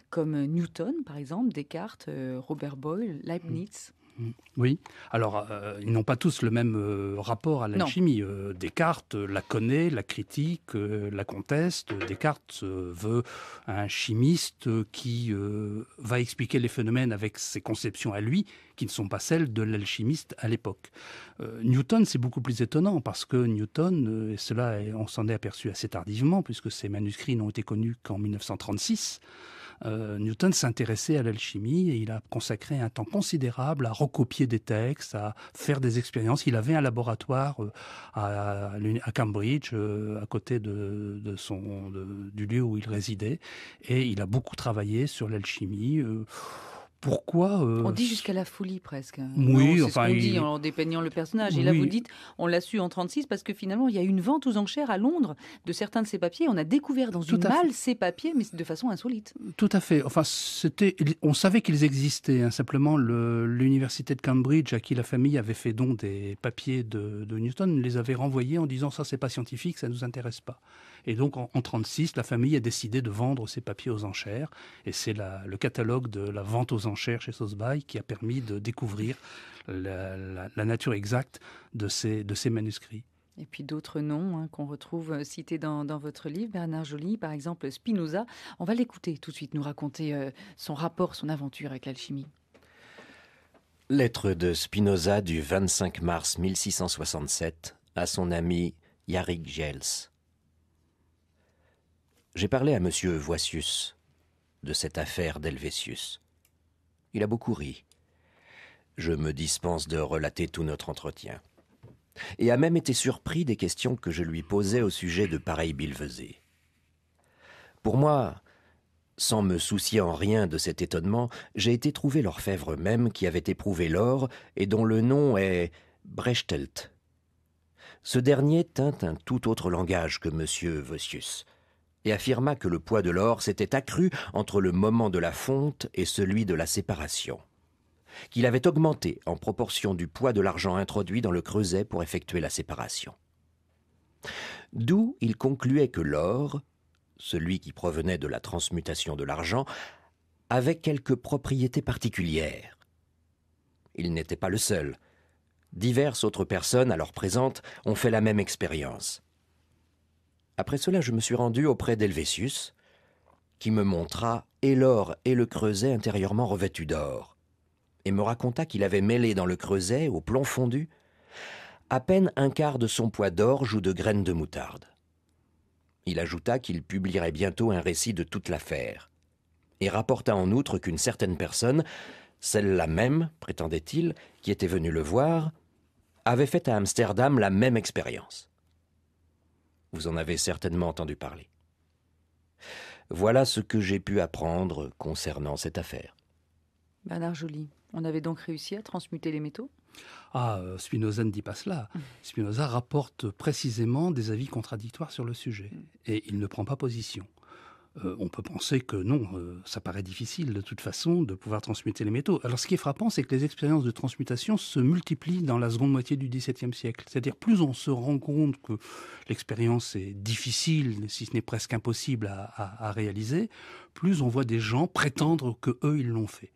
comme Newton par exemple, Descartes, euh, Robert Boyle, mm. Leibniz. Mm. Oui. Alors, euh, ils n'ont pas tous le même euh, rapport à l'alchimie. Euh, Descartes la connaît, la critique, la conteste. Descartes veut un chimiste qui va expliquer les phénomènes avec ses conceptions à lui, qui ne sont pas celles de l'alchimiste à l'époque. Newton, c'est beaucoup plus étonnant parce que Newton, et cela on s'en est aperçu assez tardivement, puisque ses manuscrits n'ont été connus qu'en 1936. Euh, Newton s'intéressait à l'alchimie et il a consacré un temps considérable à recopier des textes, à faire des expériences. Il avait un laboratoire euh, à, Cambridge, euh, à côté de, son, du lieu où il résidait, et il a beaucoup travaillé sur l'alchimie pourquoi euh, On dit jusqu'à la folie presque. Oui, enfin, on dit en dépeignant le personnage. Et là, vous dites, on l'a su en 36 parce que finalement, il y a une vente aux enchères à Londres de certains de ces papiers. On a découvert dans une malle ces papiers, mais de façon insolite. Tout à fait. Enfin, on savait qu'ils existaient. Hein. Simplement, l'université de Cambridge, à qui la famille avait fait don des papiers de, de Newton, les avait renvoyés en disant ça, c'est pas scientifique, ça nous intéresse pas. Et donc en 1936, la famille a décidé de vendre ses papiers aux enchères. Et c'est le catalogue de la vente aux enchères chez Sosbaï qui a permis de découvrir la, nature exacte de ces, manuscrits. Et puis d'autres noms hein, qu'on retrouve euh, cités dans, votre livre, Bernard Joly, par exemple Spinoza. On va l'écouter tout de suite nous raconter euh, son rapport, son aventure avec l'alchimie. Lettre de Spinoza du 25 mars 1667 à son ami Yarrick Gels. J'ai parlé à M. Voicius de cette affaire d'Helvétius. Il a beaucoup ri. Je me dispense de relater tout notre entretien. Et a même été surpris des questions que je lui posais au sujet de pareil bilvesé Pour moi, sans me soucier en rien de cet étonnement, j'ai été trouver l'orfèvre même qui avait éprouvé l'or et dont le nom est Brechtelt. Ce dernier tint un tout autre langage que M. Vossius et affirma que le poids de l'or s'était accru entre le moment de la fonte et celui de la séparation, qu'il avait augmenté en proportion du poids de l'argent introduit dans le creuset pour effectuer la séparation. D'où il concluait que l'or, celui qui provenait de la transmutation de l'argent, avait quelques propriétés particulières. Il n'était pas le seul. Diverses autres personnes alors présentes ont fait la même expérience. Après cela, je me suis rendu auprès d'Helvétius, qui me montra et l'or et le creuset intérieurement revêtu d'or, et me raconta qu'il avait mêlé dans le creuset, au plomb fondu, à peine un quart de son poids d'orge ou de graines de moutarde. Il ajouta qu'il publierait bientôt un récit de toute l'affaire, et rapporta en outre qu'une certaine personne, celle-là même, prétendait-il, qui était venue le voir, avait fait à Amsterdam la même expérience. Vous en avez certainement entendu parler. Voilà ce que j'ai pu apprendre concernant cette affaire. Bernard Joly, on avait donc réussi à transmuter les métaux Ah, Spinoza ne dit pas cela. Mm. Spinoza rapporte précisément des avis contradictoires sur le sujet, mm. et il ne prend pas position. Euh, on peut penser que non, euh, ça paraît difficile de toute façon de pouvoir transmuter les métaux. Alors ce qui est frappant, c'est que les expériences de transmutation se multiplient dans la seconde moitié du XVIIe siècle. C'est-à-dire plus on se rend compte que l'expérience est difficile, si ce n'est presque impossible à, réaliser, plus on voit des gens prétendre que eux ils l'ont fait.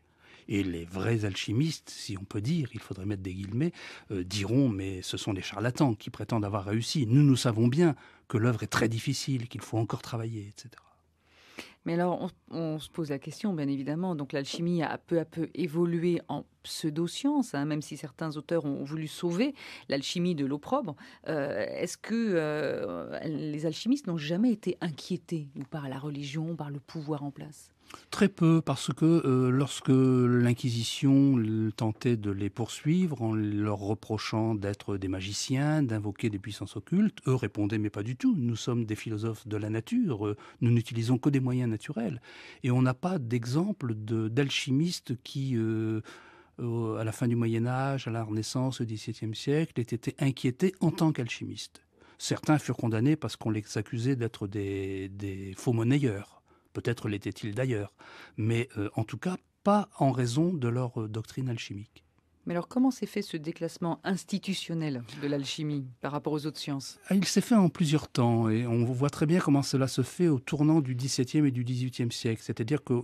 Et les vrais alchimistes, si on peut dire, il faudrait mettre des guillemets, euh, diront mais ce sont des charlatans qui prétendent avoir réussi. Nous, nous savons bien que l'œuvre est très difficile, qu'il faut encore travailler, etc. Mais alors, on, se pose la question, bien évidemment. Donc, l'alchimie a peu à peu évolué en pseudo-science, hein, même si certains auteurs ont voulu sauver l'alchimie de l'opprobre. Euh, est-ce que euh, les alchimistes n'ont jamais été inquiétés ou par la religion, par le pouvoir en place Très peu, parce que euh, lorsque l'Inquisition tentait de les poursuivre en leur reprochant d'être des magiciens, d'invoquer des puissances occultes, eux répondaient mais pas du tout, nous sommes des philosophes de la nature, euh, nous n'utilisons que des moyens naturels. Et on n'a pas d'exemple d'alchimistes qui... Euh, à la fin du Moyen Âge, à la Renaissance, au XVIIe siècle, été inquiétés en tant qu'alchimistes. Certains furent condamnés parce qu'on les accusait d'être des faux monnayeurs. Peut-être l'étaient-ils d'ailleurs, mais euh, en tout cas pas en raison de leur euh, doctrine alchimique. Mais alors comment s'est fait ce déclassement institutionnel de l'alchimie par rapport aux autres sciences ah, Il s'est fait en plusieurs temps et on voit très bien comment cela se fait au tournant du XVIIe et du XVIIIe siècle. C'est-à-dire que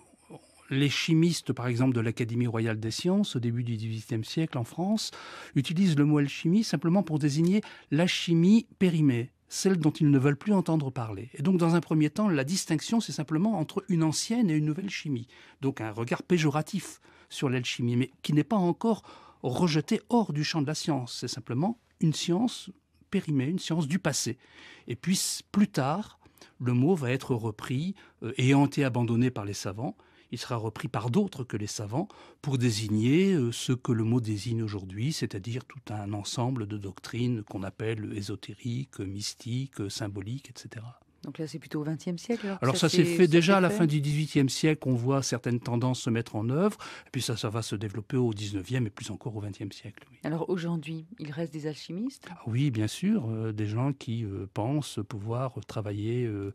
les chimistes, par exemple, de l'Académie royale des sciences, au début du XVIIIe siècle en France, utilisent le mot alchimie simplement pour désigner la chimie périmée celles dont ils ne veulent plus entendre parler. Et donc, dans un premier temps, la distinction, c'est simplement entre une ancienne et une nouvelle chimie. Donc, un regard péjoratif sur l'alchimie, mais qui n'est pas encore rejeté hors du champ de la science. C'est simplement une science périmée, une science du passé. Et puis, plus tard, le mot va être repris euh, et hanté abandonné par les savants, il sera repris par d'autres que les savants pour désigner euh, ce que le mot désigne aujourd'hui, c'est-à-dire tout un ensemble de doctrines qu'on appelle ésotériques, mystiques, symboliques, etc. Donc là, c'est plutôt au XXe siècle. Alors, ça, s'est fait déjà à la fin du XVIIIe siècle. On voit certaines tendances se mettre en œuvre. puis ça, ça va se développer au XIXe et plus encore au XXe siècle. Alors aujourd'hui, il reste des alchimistes ah Oui, bien sûr. Euh, des gens qui euh, pensent pouvoir travailler euh,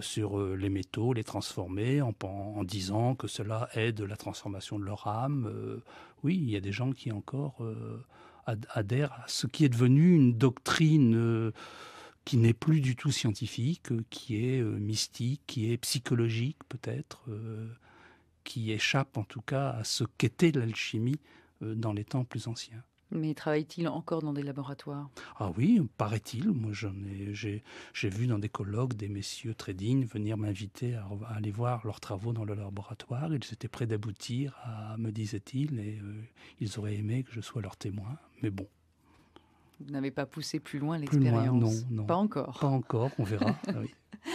sur les métaux, les transformer en, en, disant que cela aide la transformation de leur âme. oui, il y a des gens qui encore adhèrent à ce qui est devenu une doctrine qui n'est plus du tout scientifique, euh, qui est euh, mystique, qui est psychologique peut-être, euh, qui échappe en tout cas à ce qu'était l'alchimie dans les temps plus anciens. Mais travaille-t-il encore dans des laboratoires Ah oui, paraît-il. Moi, j'en ai, j'ai, vu dans des colloques des messieurs très dignes venir m'inviter à, aller voir leurs travaux dans le laboratoire. Ils étaient prêts d'aboutir, me disaient-ils, et ils auraient aimé que je sois leur témoin. Mais bon, vous n'avez pas poussé plus loin l'expérience non, Pas encore. Pas encore, on verra. Ah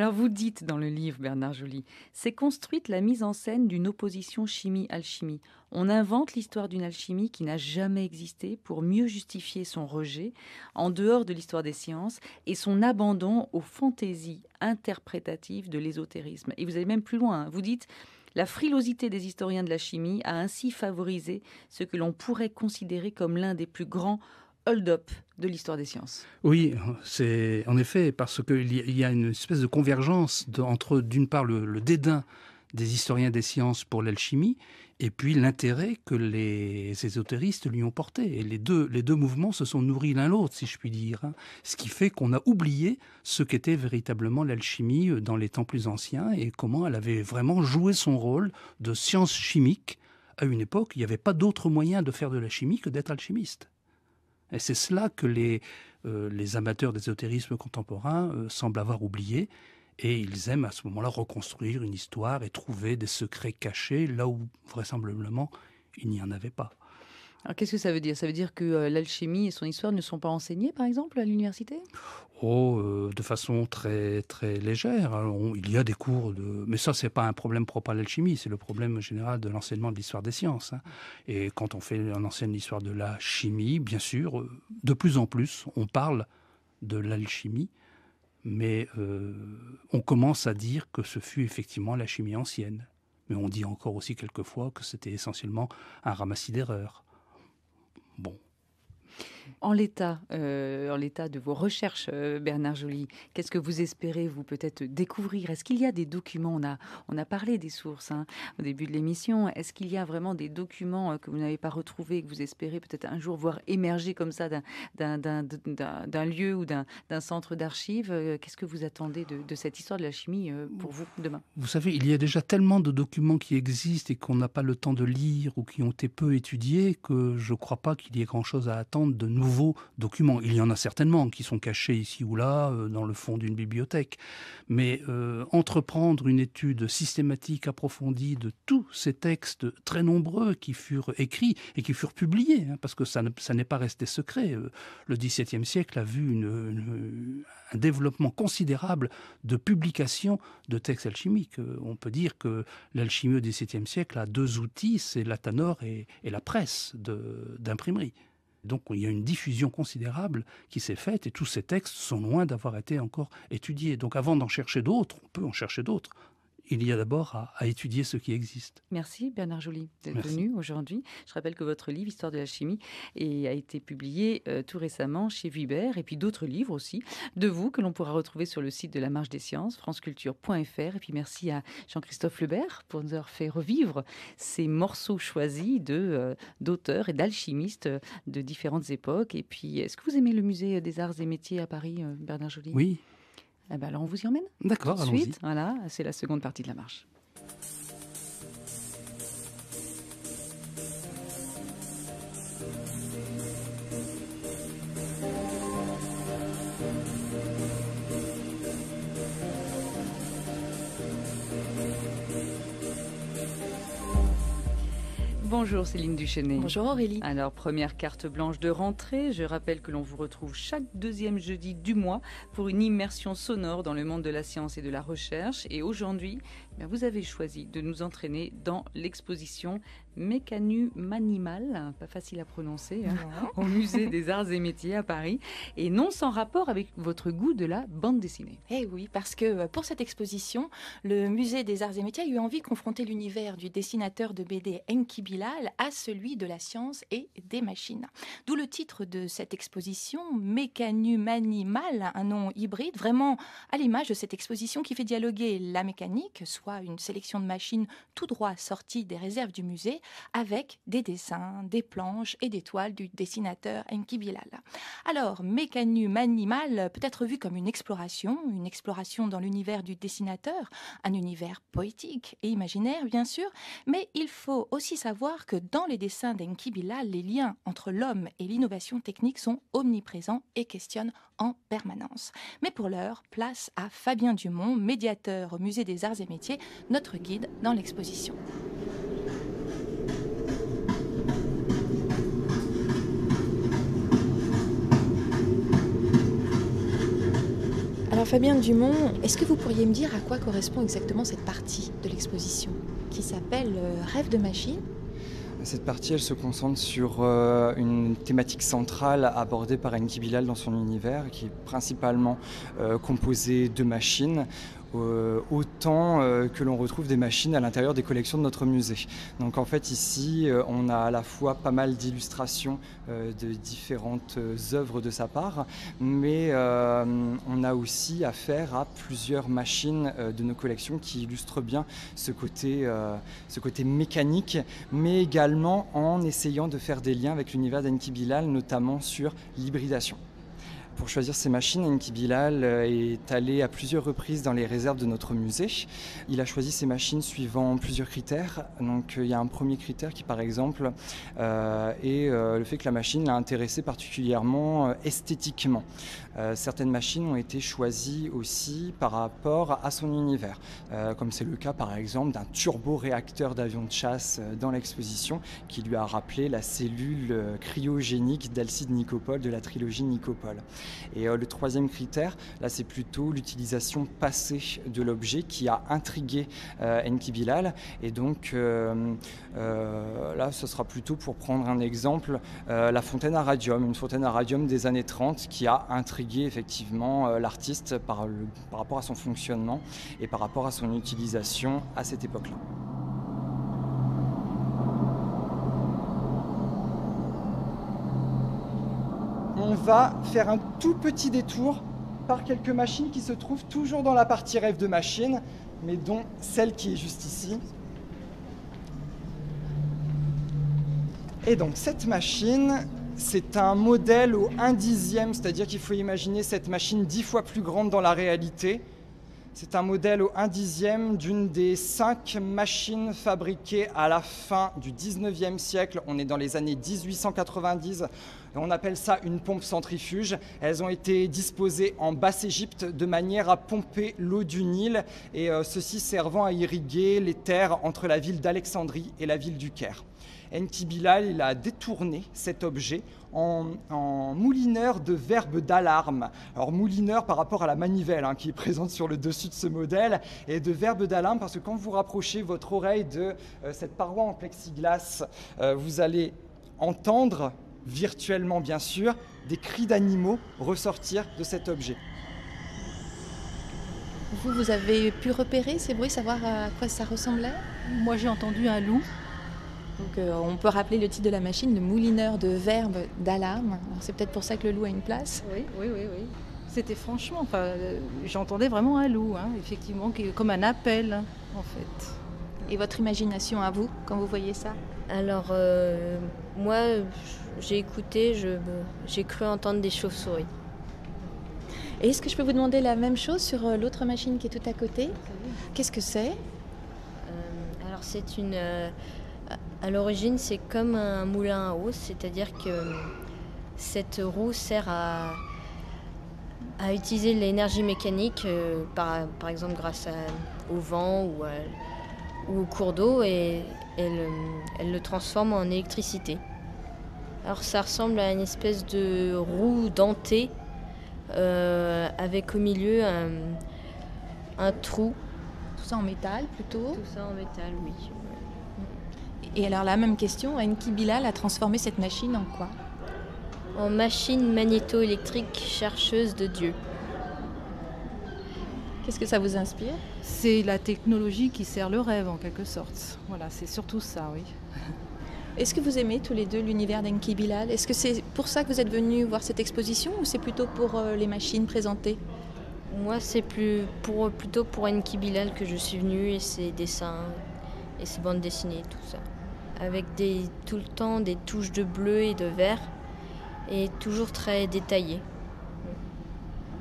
Alors vous dites dans le livre, Bernard Joly, c'est construite la mise en scène d'une opposition chimie-alchimie. On invente l'histoire d'une alchimie qui n'a jamais existé pour mieux justifier son rejet en dehors de l'histoire des sciences et son abandon aux fantaisies interprétatives de l'ésotérisme. Et vous allez même plus loin, hein. vous dites... La frilosité des historiens de la chimie a ainsi favorisé ce que l'on pourrait considérer comme l'un des plus grands hold-up de l'histoire des sciences. Oui, c'est en effet parce qu'il y a une espèce de convergence entre, d'une part, le, dédain des historiens des sciences pour l'alchimie, et puis l'intérêt que les ésotéristes lui ont porté. Et les deux, les deux mouvements se sont nourris l'un l'autre, si je puis dire. Hein. Ce qui fait qu'on a oublié ce qu'était véritablement l'alchimie euh, dans les temps plus anciens et comment elle avait vraiment joué son rôle de science chimique. À une époque, il n'y avait pas d'autre moyen de faire de la chimie que d'être alchimiste. Et c'est cela que les, euh, amateurs d'ésotérisme contemporain euh, semblent avoir oublié. Et ils aiment à ce moment-là reconstruire une histoire et trouver des secrets cachés là où vraisemblablement il n'y en avait pas. Alors qu'est-ce que ça veut dire Ça veut dire que euh, l'alchimie et son histoire ne sont pas enseignées, par exemple, à l'université Oh, euh, de façon très très légère. il y a des cours de, mais ça c'est pas un problème propre à l'alchimie, c'est le problème général de l'enseignement de l'histoire des sciences. Hein. Et quand on fait, un ancienne l'histoire de la chimie, bien sûr, euh, de plus en plus, on parle de l'alchimie, mais on commence à dire que ce fut effectivement la chimie ancienne. Mais on dit encore aussi quelquefois que c'était essentiellement un ramassis d'erreurs. Bon. En l'état, euh, en l'état de vos recherches, euh, Bernard Joly, qu'est-ce que vous espérez vous peut-être découvrir Est-ce qu'il y a des documents On a on a parlé des sources hein, au début de l'émission. Est-ce qu'il y a vraiment des documents euh, que vous n'avez pas retrouvés que vous espérez peut-être un jour voir émerger comme ça d'un lieu ou d'un centre d'archives Qu'est-ce que vous attendez de, de cette histoire de la chimie pour vous demain Vous savez, il y a déjà tellement de documents qui existent et qu'on n'a pas le temps de lire ou qui ont été peu étudiés que je ne crois pas qu'il y ait grand-chose à attendre de nous nouveaux documents. Il y en a certainement qui sont cachés ici ou là euh, dans le fond d'une bibliothèque, mais euh, entreprendre une étude systématique, approfondie de tous ces textes très nombreux qui furent écrits et qui furent publiés, hein, parce que ça, n'est pas resté secret. Euh, le XVIIe siècle a vu un développement considérable de publications de textes alchimiques. On peut dire que l'alchimie au XVIIe siècle a deux outils, c'est la et la presse d'imprimerie. Donc il y a une diffusion considérable qui s'est faite et tous ces textes sont loin d'avoir été encore étudiés. Donc avant d'en chercher d'autres, on peut en chercher d'autres il y a d'abord à, étudier ce qui existe. Merci Bernard Joly d'être venu aujourd'hui. Je rappelle que votre livre, Histoire de la chimie, a été publié euh, tout récemment chez Vuibert et puis d'autres livres aussi de vous que l'on pourra retrouver sur le site de la Marche des Sciences, franceculture.fr. Et puis merci à Jean-Christophe Lebert pour nous avoir fait revivre ces morceaux choisis de, euh, d'auteurs et d'alchimistes euh, de différentes époques. Et puis, est-ce que vous aimez le musée des arts et métiers à Paris, Bernard Joly Oui, eh ben alors on vous y emmène. D'accord, allons-y. Voilà, c'est la seconde partie de la marche. Bonjour Céline Duchesnay. Bonjour Aurélie. Alors, première carte blanche de rentrée. Je rappelle que l'on vous retrouve chaque deuxième jeudi du mois pour une immersion sonore dans le monde de la science et de la recherche. Et aujourd'hui, eh vous avez choisi de nous entraîner dans l'exposition Mécanu Manimal, pas facile à prononcer, hein, au Musée des Arts et Métiers à Paris, et non sans rapport avec votre goût de la bande dessinée. Eh oui, parce que euh, pour cette exposition, le Musée des Arts et Métiers a eu envie de confronter l'univers du dessinateur de BD Enki Bilal à celui de la science et des machines. D'où le titre de cette exposition, Mécanu Manimal, un nom hybride, vraiment à l'image de cette exposition qui fait dialoguer la mécanique, soit une sélection de machines tout droit sorties des réserves du musée avec des dessins, des planches et des toiles du dessinateur Enki Bilal. Alors, Mécanum Animal peut être vu comme une exploration, une exploration dans l'univers du dessinateur, un univers poétique et imaginaire bien sûr, mais il faut aussi savoir que dans les dessins d'Enki Bilal, les liens entre l'homme et l'innovation technique sont omniprésents et questionnent en permanence. Mais pour l'heure, place à Fabien Dumont, médiateur au Musée des Arts et Métiers, notre guide dans l'exposition. Alors Fabien Dumont, est-ce que vous pourriez me dire à quoi correspond exactement cette partie de l'exposition qui s'appelle euh, Rêve de machine cette partie, elle se concentre sur euh, une thématique centrale abordée par Enki Bilal dans son univers, qui est principalement euh, composée de machines. Euh, autant euh, que l'on retrouve des machines à l'intérieur des collections de notre musée. Donc en fait ici euh, on a à la fois pas mal d'illustrations de différentes œuvres de sa part, mais on a aussi affaire à plusieurs machines de nos collections qui illustrent bien ce côté, mécanique, mais également en essayant de faire des liens avec l'univers d'Enki Bilal, notamment sur l'hybridation pour choisir ces machines, Enki Bilal euh, est allé à plusieurs reprises dans les réserves de notre musée. Il a choisi ces machines suivant plusieurs critères. Donc euh, il y a un premier critère qui par exemple euh, est le fait que la machine l'a intéressé particulièrement esthétiquement. certaines machines ont été choisies aussi par rapport à son univers, comme c'est le cas par exemple d'un turboréacteur d'avion de chasse dans l'exposition qui lui a rappelé la cellule cryogénique d'Alcide Nicopole de la trilogie Nicopole. Et euh, le troisième critère, là c'est plutôt l'utilisation passée de l'objet qui a intrigué euh, Enki Bilal. Et donc euh, là ce sera plutôt pour prendre un exemple, la fontaine à radium, une fontaine à radium des années 30 qui a intrigué effectivement l'artiste par, par rapport à son fonctionnement et par rapport à son utilisation à cette époque-là. on va faire un tout petit détour par quelques machines qui se trouvent toujours dans la partie rêve de machines, mais dont celle qui est juste ici. Et donc cette machine, c'est un modèle au 1 dixième, c'est-à-dire qu'il faut imaginer cette machine dix fois plus grande dans la réalité, c'est un modèle au 1 dixième d'une des cinq machines fabriquées à la fin du 19e siècle. On est dans les années 1890. On appelle ça une pompe centrifuge. Elles ont été disposées en Basse-Égypte de manière à pomper l'eau du Nil et euh, ceci servant à irriguer les terres entre la ville d'Alexandrie et la ville du Caire. Enki il a détourné cet objet en, moulineur de verbes d'alarme. Alors moulineur par rapport à la manivelle hein, qui est présente sur le dessus de ce modèle et de verbe d'alarme parce que quand vous rapprochez votre oreille de euh, cette paroi en plexiglas, euh, vous allez entendre virtuellement bien sûr des cris d'animaux ressortir de cet objet. Vous, vous avez pu repérer ces bruits, savoir à quoi ça ressemblait Moi, j'ai entendu un loup euh, on peut rappeler le titre de la machine, le moulineur de verbes d'alarme. C'est peut-être pour ça que le loup a une place. Oui, oui, oui. oui. C'était franchement, enfin, euh, j'entendais vraiment un loup, hein, effectivement, comme un appel, en fait. Et votre imagination à vous, quand vous voyez ça Alors, euh, moi, j'ai écouté, j'ai cru entendre des chauves-souris. Et est-ce que je peux vous demander la même chose sur l'autre machine qui est tout à côté Qu'est-ce que c'est Alors, c'est une à l'origine, c'est comme un moulin à eau, c'est-à-dire que euh, cette roue sert à, utiliser l'énergie mécanique, euh, par, par, exemple grâce au vent ou, au cours d'eau, et elle, euh, elle, le transforme en électricité. Alors ça ressemble à une espèce de roue dentée avec au milieu un, un trou. Tout ça en métal plutôt Tout ça en métal, oui. Et alors la même question, Enki Bilal a transformé cette machine en quoi En machine magnéto-électrique chercheuse de Dieu. Qu'est-ce que ça vous inspire C'est la technologie qui sert le rêve en quelque sorte. Voilà, c'est surtout ça, oui. Est-ce que vous aimez tous les deux l'univers d'Enki Bilal Est-ce que c'est pour ça que vous êtes venus voir cette exposition ou c'est plutôt pour euh, les machines présentées Moi, c'est plus pour, plutôt pour Enki Bilal que je suis venue et ses dessins et ses bandes dessinées, tout ça avec des, tout le temps des touches de bleu et de vert, et toujours très détaillé.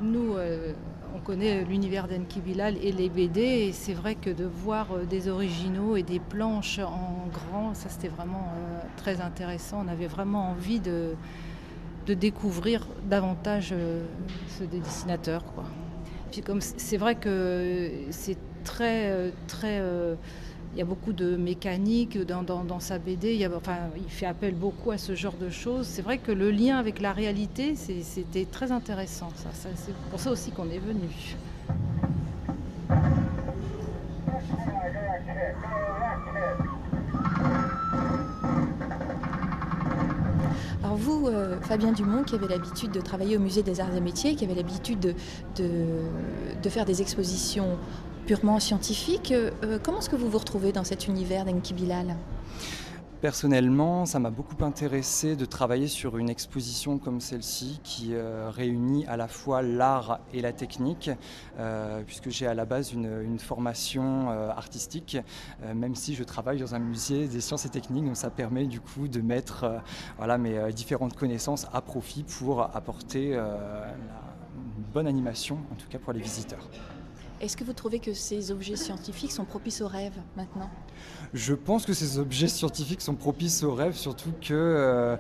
Nous, euh, on connaît l'univers d'Enki Bilal et les BD, et c'est vrai que de voir euh, des originaux et des planches en grand, ça c'était vraiment euh, très intéressant. On avait vraiment envie de, de découvrir davantage ce dessinateur. Quoi. Puis comme c'est vrai que c'est très, très il y a beaucoup de mécanique dans, sa BD, il, fait appel beaucoup à ce genre de choses. C'est vrai que le lien avec la réalité, c'était très intéressant. c'est pour ça aussi qu'on est venu. Alors vous, euh, Fabien Dumont, qui avez l'habitude de travailler au Musée des Arts et Métiers, qui avez l'habitude de faire des expositions purement scientifique. Euh, euh, comment est-ce que vous vous retrouvez dans cet univers d'Enki Bilal Personnellement, ça m'a beaucoup intéressé de travailler sur une exposition comme celle-ci qui euh, réunit à la fois l'art et la technique, puisque j'ai à la base une, formation artistique, même si je travaille dans un musée des sciences et techniques, donc ça permet du coup de mettre mes différentes connaissances à profit pour apporter une bonne animation, en tout cas pour les visiteurs. Est-ce que vous trouvez que ces objets scientifiques sont propices aux rêves maintenant Je pense que ces objets scientifiques sont propices aux rêves, surtout que euh,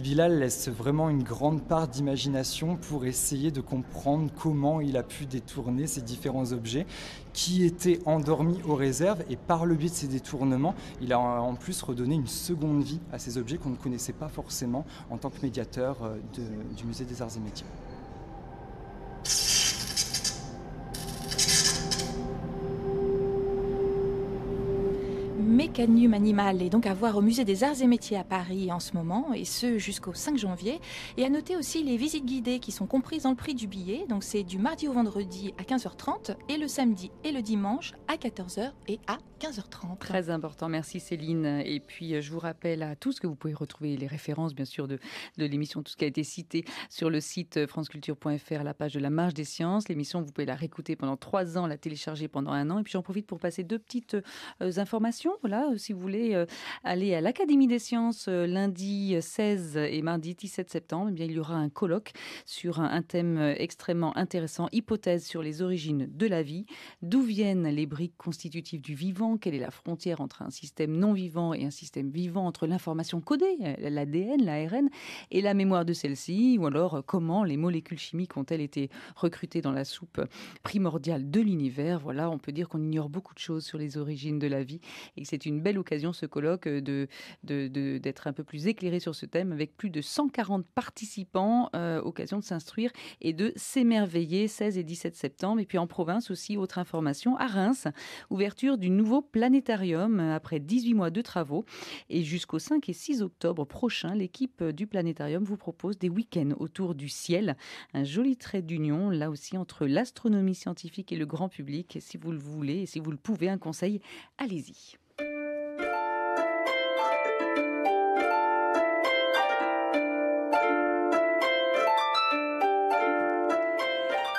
Bilal laisse vraiment une grande part d'imagination pour essayer de comprendre comment il a pu détourner ces différents objets qui étaient endormis aux réserves. Et par le biais de ces détournements, il a en plus redonné une seconde vie à ces objets qu'on ne connaissait pas forcément en tant que médiateur euh, du musée des arts et métiers. Cagnum Animal et donc à voir au Musée des Arts et Métiers à Paris en ce moment, et ce jusqu'au 5 janvier. Et à noter aussi les visites guidées qui sont comprises dans le prix du billet. Donc c'est du mardi au vendredi à 15h30 et le samedi et le dimanche à 14h et à 15h30. Très important, merci Céline. Et puis euh, je vous rappelle à tous que vous pouvez retrouver les références bien sûr de, l'émission, tout ce qui a été cité sur le site euh, franceculture.fr, la page de la marge des sciences. L'émission, vous pouvez la réécouter pendant trois ans, la télécharger pendant un an. Et puis j'en profite pour passer deux petites euh, informations. Voilà, si vous voulez euh, aller à l'Académie des sciences euh, lundi 16 euh, et mardi 17 septembre, eh bien, il y aura un colloque sur un thème extrêmement intéressant, hypothèse sur les origines de la vie, d'où viennent les briques constitutives du vivant, quelle est la frontière entre un système non vivant et un système vivant, entre l'information codée, l'ADN, l'ARN, et la mémoire de celle-ci, ou alors comment les molécules chimiques ont-elles été recrutées dans la soupe primordiale de l'univers. Voilà, on peut dire qu'on ignore beaucoup de choses sur les origines de la vie et que c'est une une belle occasion, ce colloque, euh, de, d'être un peu plus éclairé sur ce thème avec plus de 140 participants, euh, occasion de s'instruire et de s'émerveiller 16 et 17 septembre. Et puis en province aussi, autre information, à Reims, ouverture du nouveau planétarium après 18 mois de travaux. Et jusqu'au 5 et 6 octobre prochain, l'équipe du planétarium vous propose des week-ends autour du ciel. Un joli trait d'union, là aussi, entre l'astronomie scientifique et le grand public. Si vous le voulez et si vous le pouvez, un conseil, allez-y.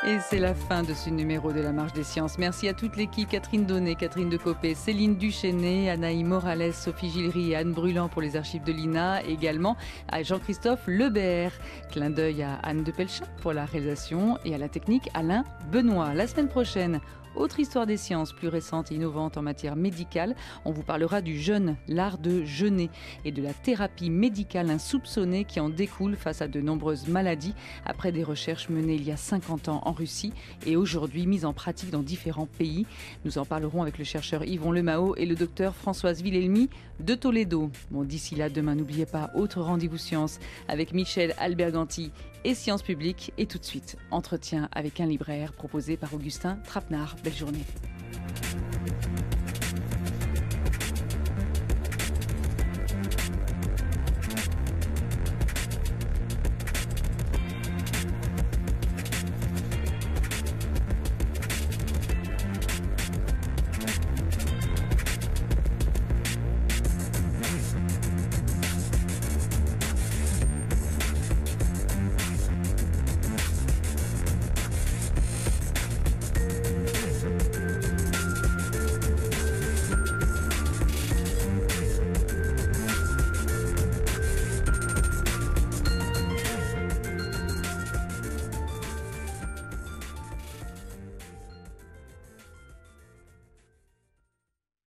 Et c'est la fin de ce numéro de la Marche des Sciences. Merci à toute l'équipe, Catherine Donnet, Catherine Decopé, Céline Duchesnay, Anaï Morales, Sophie Gilry et Anne Brûlant pour les archives de l'INA. Également à Jean-Christophe Lebert. Clin d'œil à Anne de Pelchat pour la réalisation et à la technique Alain Benoît. La semaine prochaine, autre histoire des sciences plus récente et innovante en matière médicale, on vous parlera du jeûne, l'art de jeûner et de la thérapie médicale insoupçonnée qui en découle face à de nombreuses maladies après des recherches menées il y a 50 ans en Russie et aujourd'hui mises en pratique dans différents pays. Nous en parlerons avec le chercheur Yvon Lemao et le docteur Françoise Villelmy, de Toledo. Bon, d'ici là, demain, n'oubliez pas, autre rendez-vous science avec Michel Alberganti et Sciences publiques. Et tout de suite, entretien avec un libraire proposé par Augustin Trapenard. Belle journée.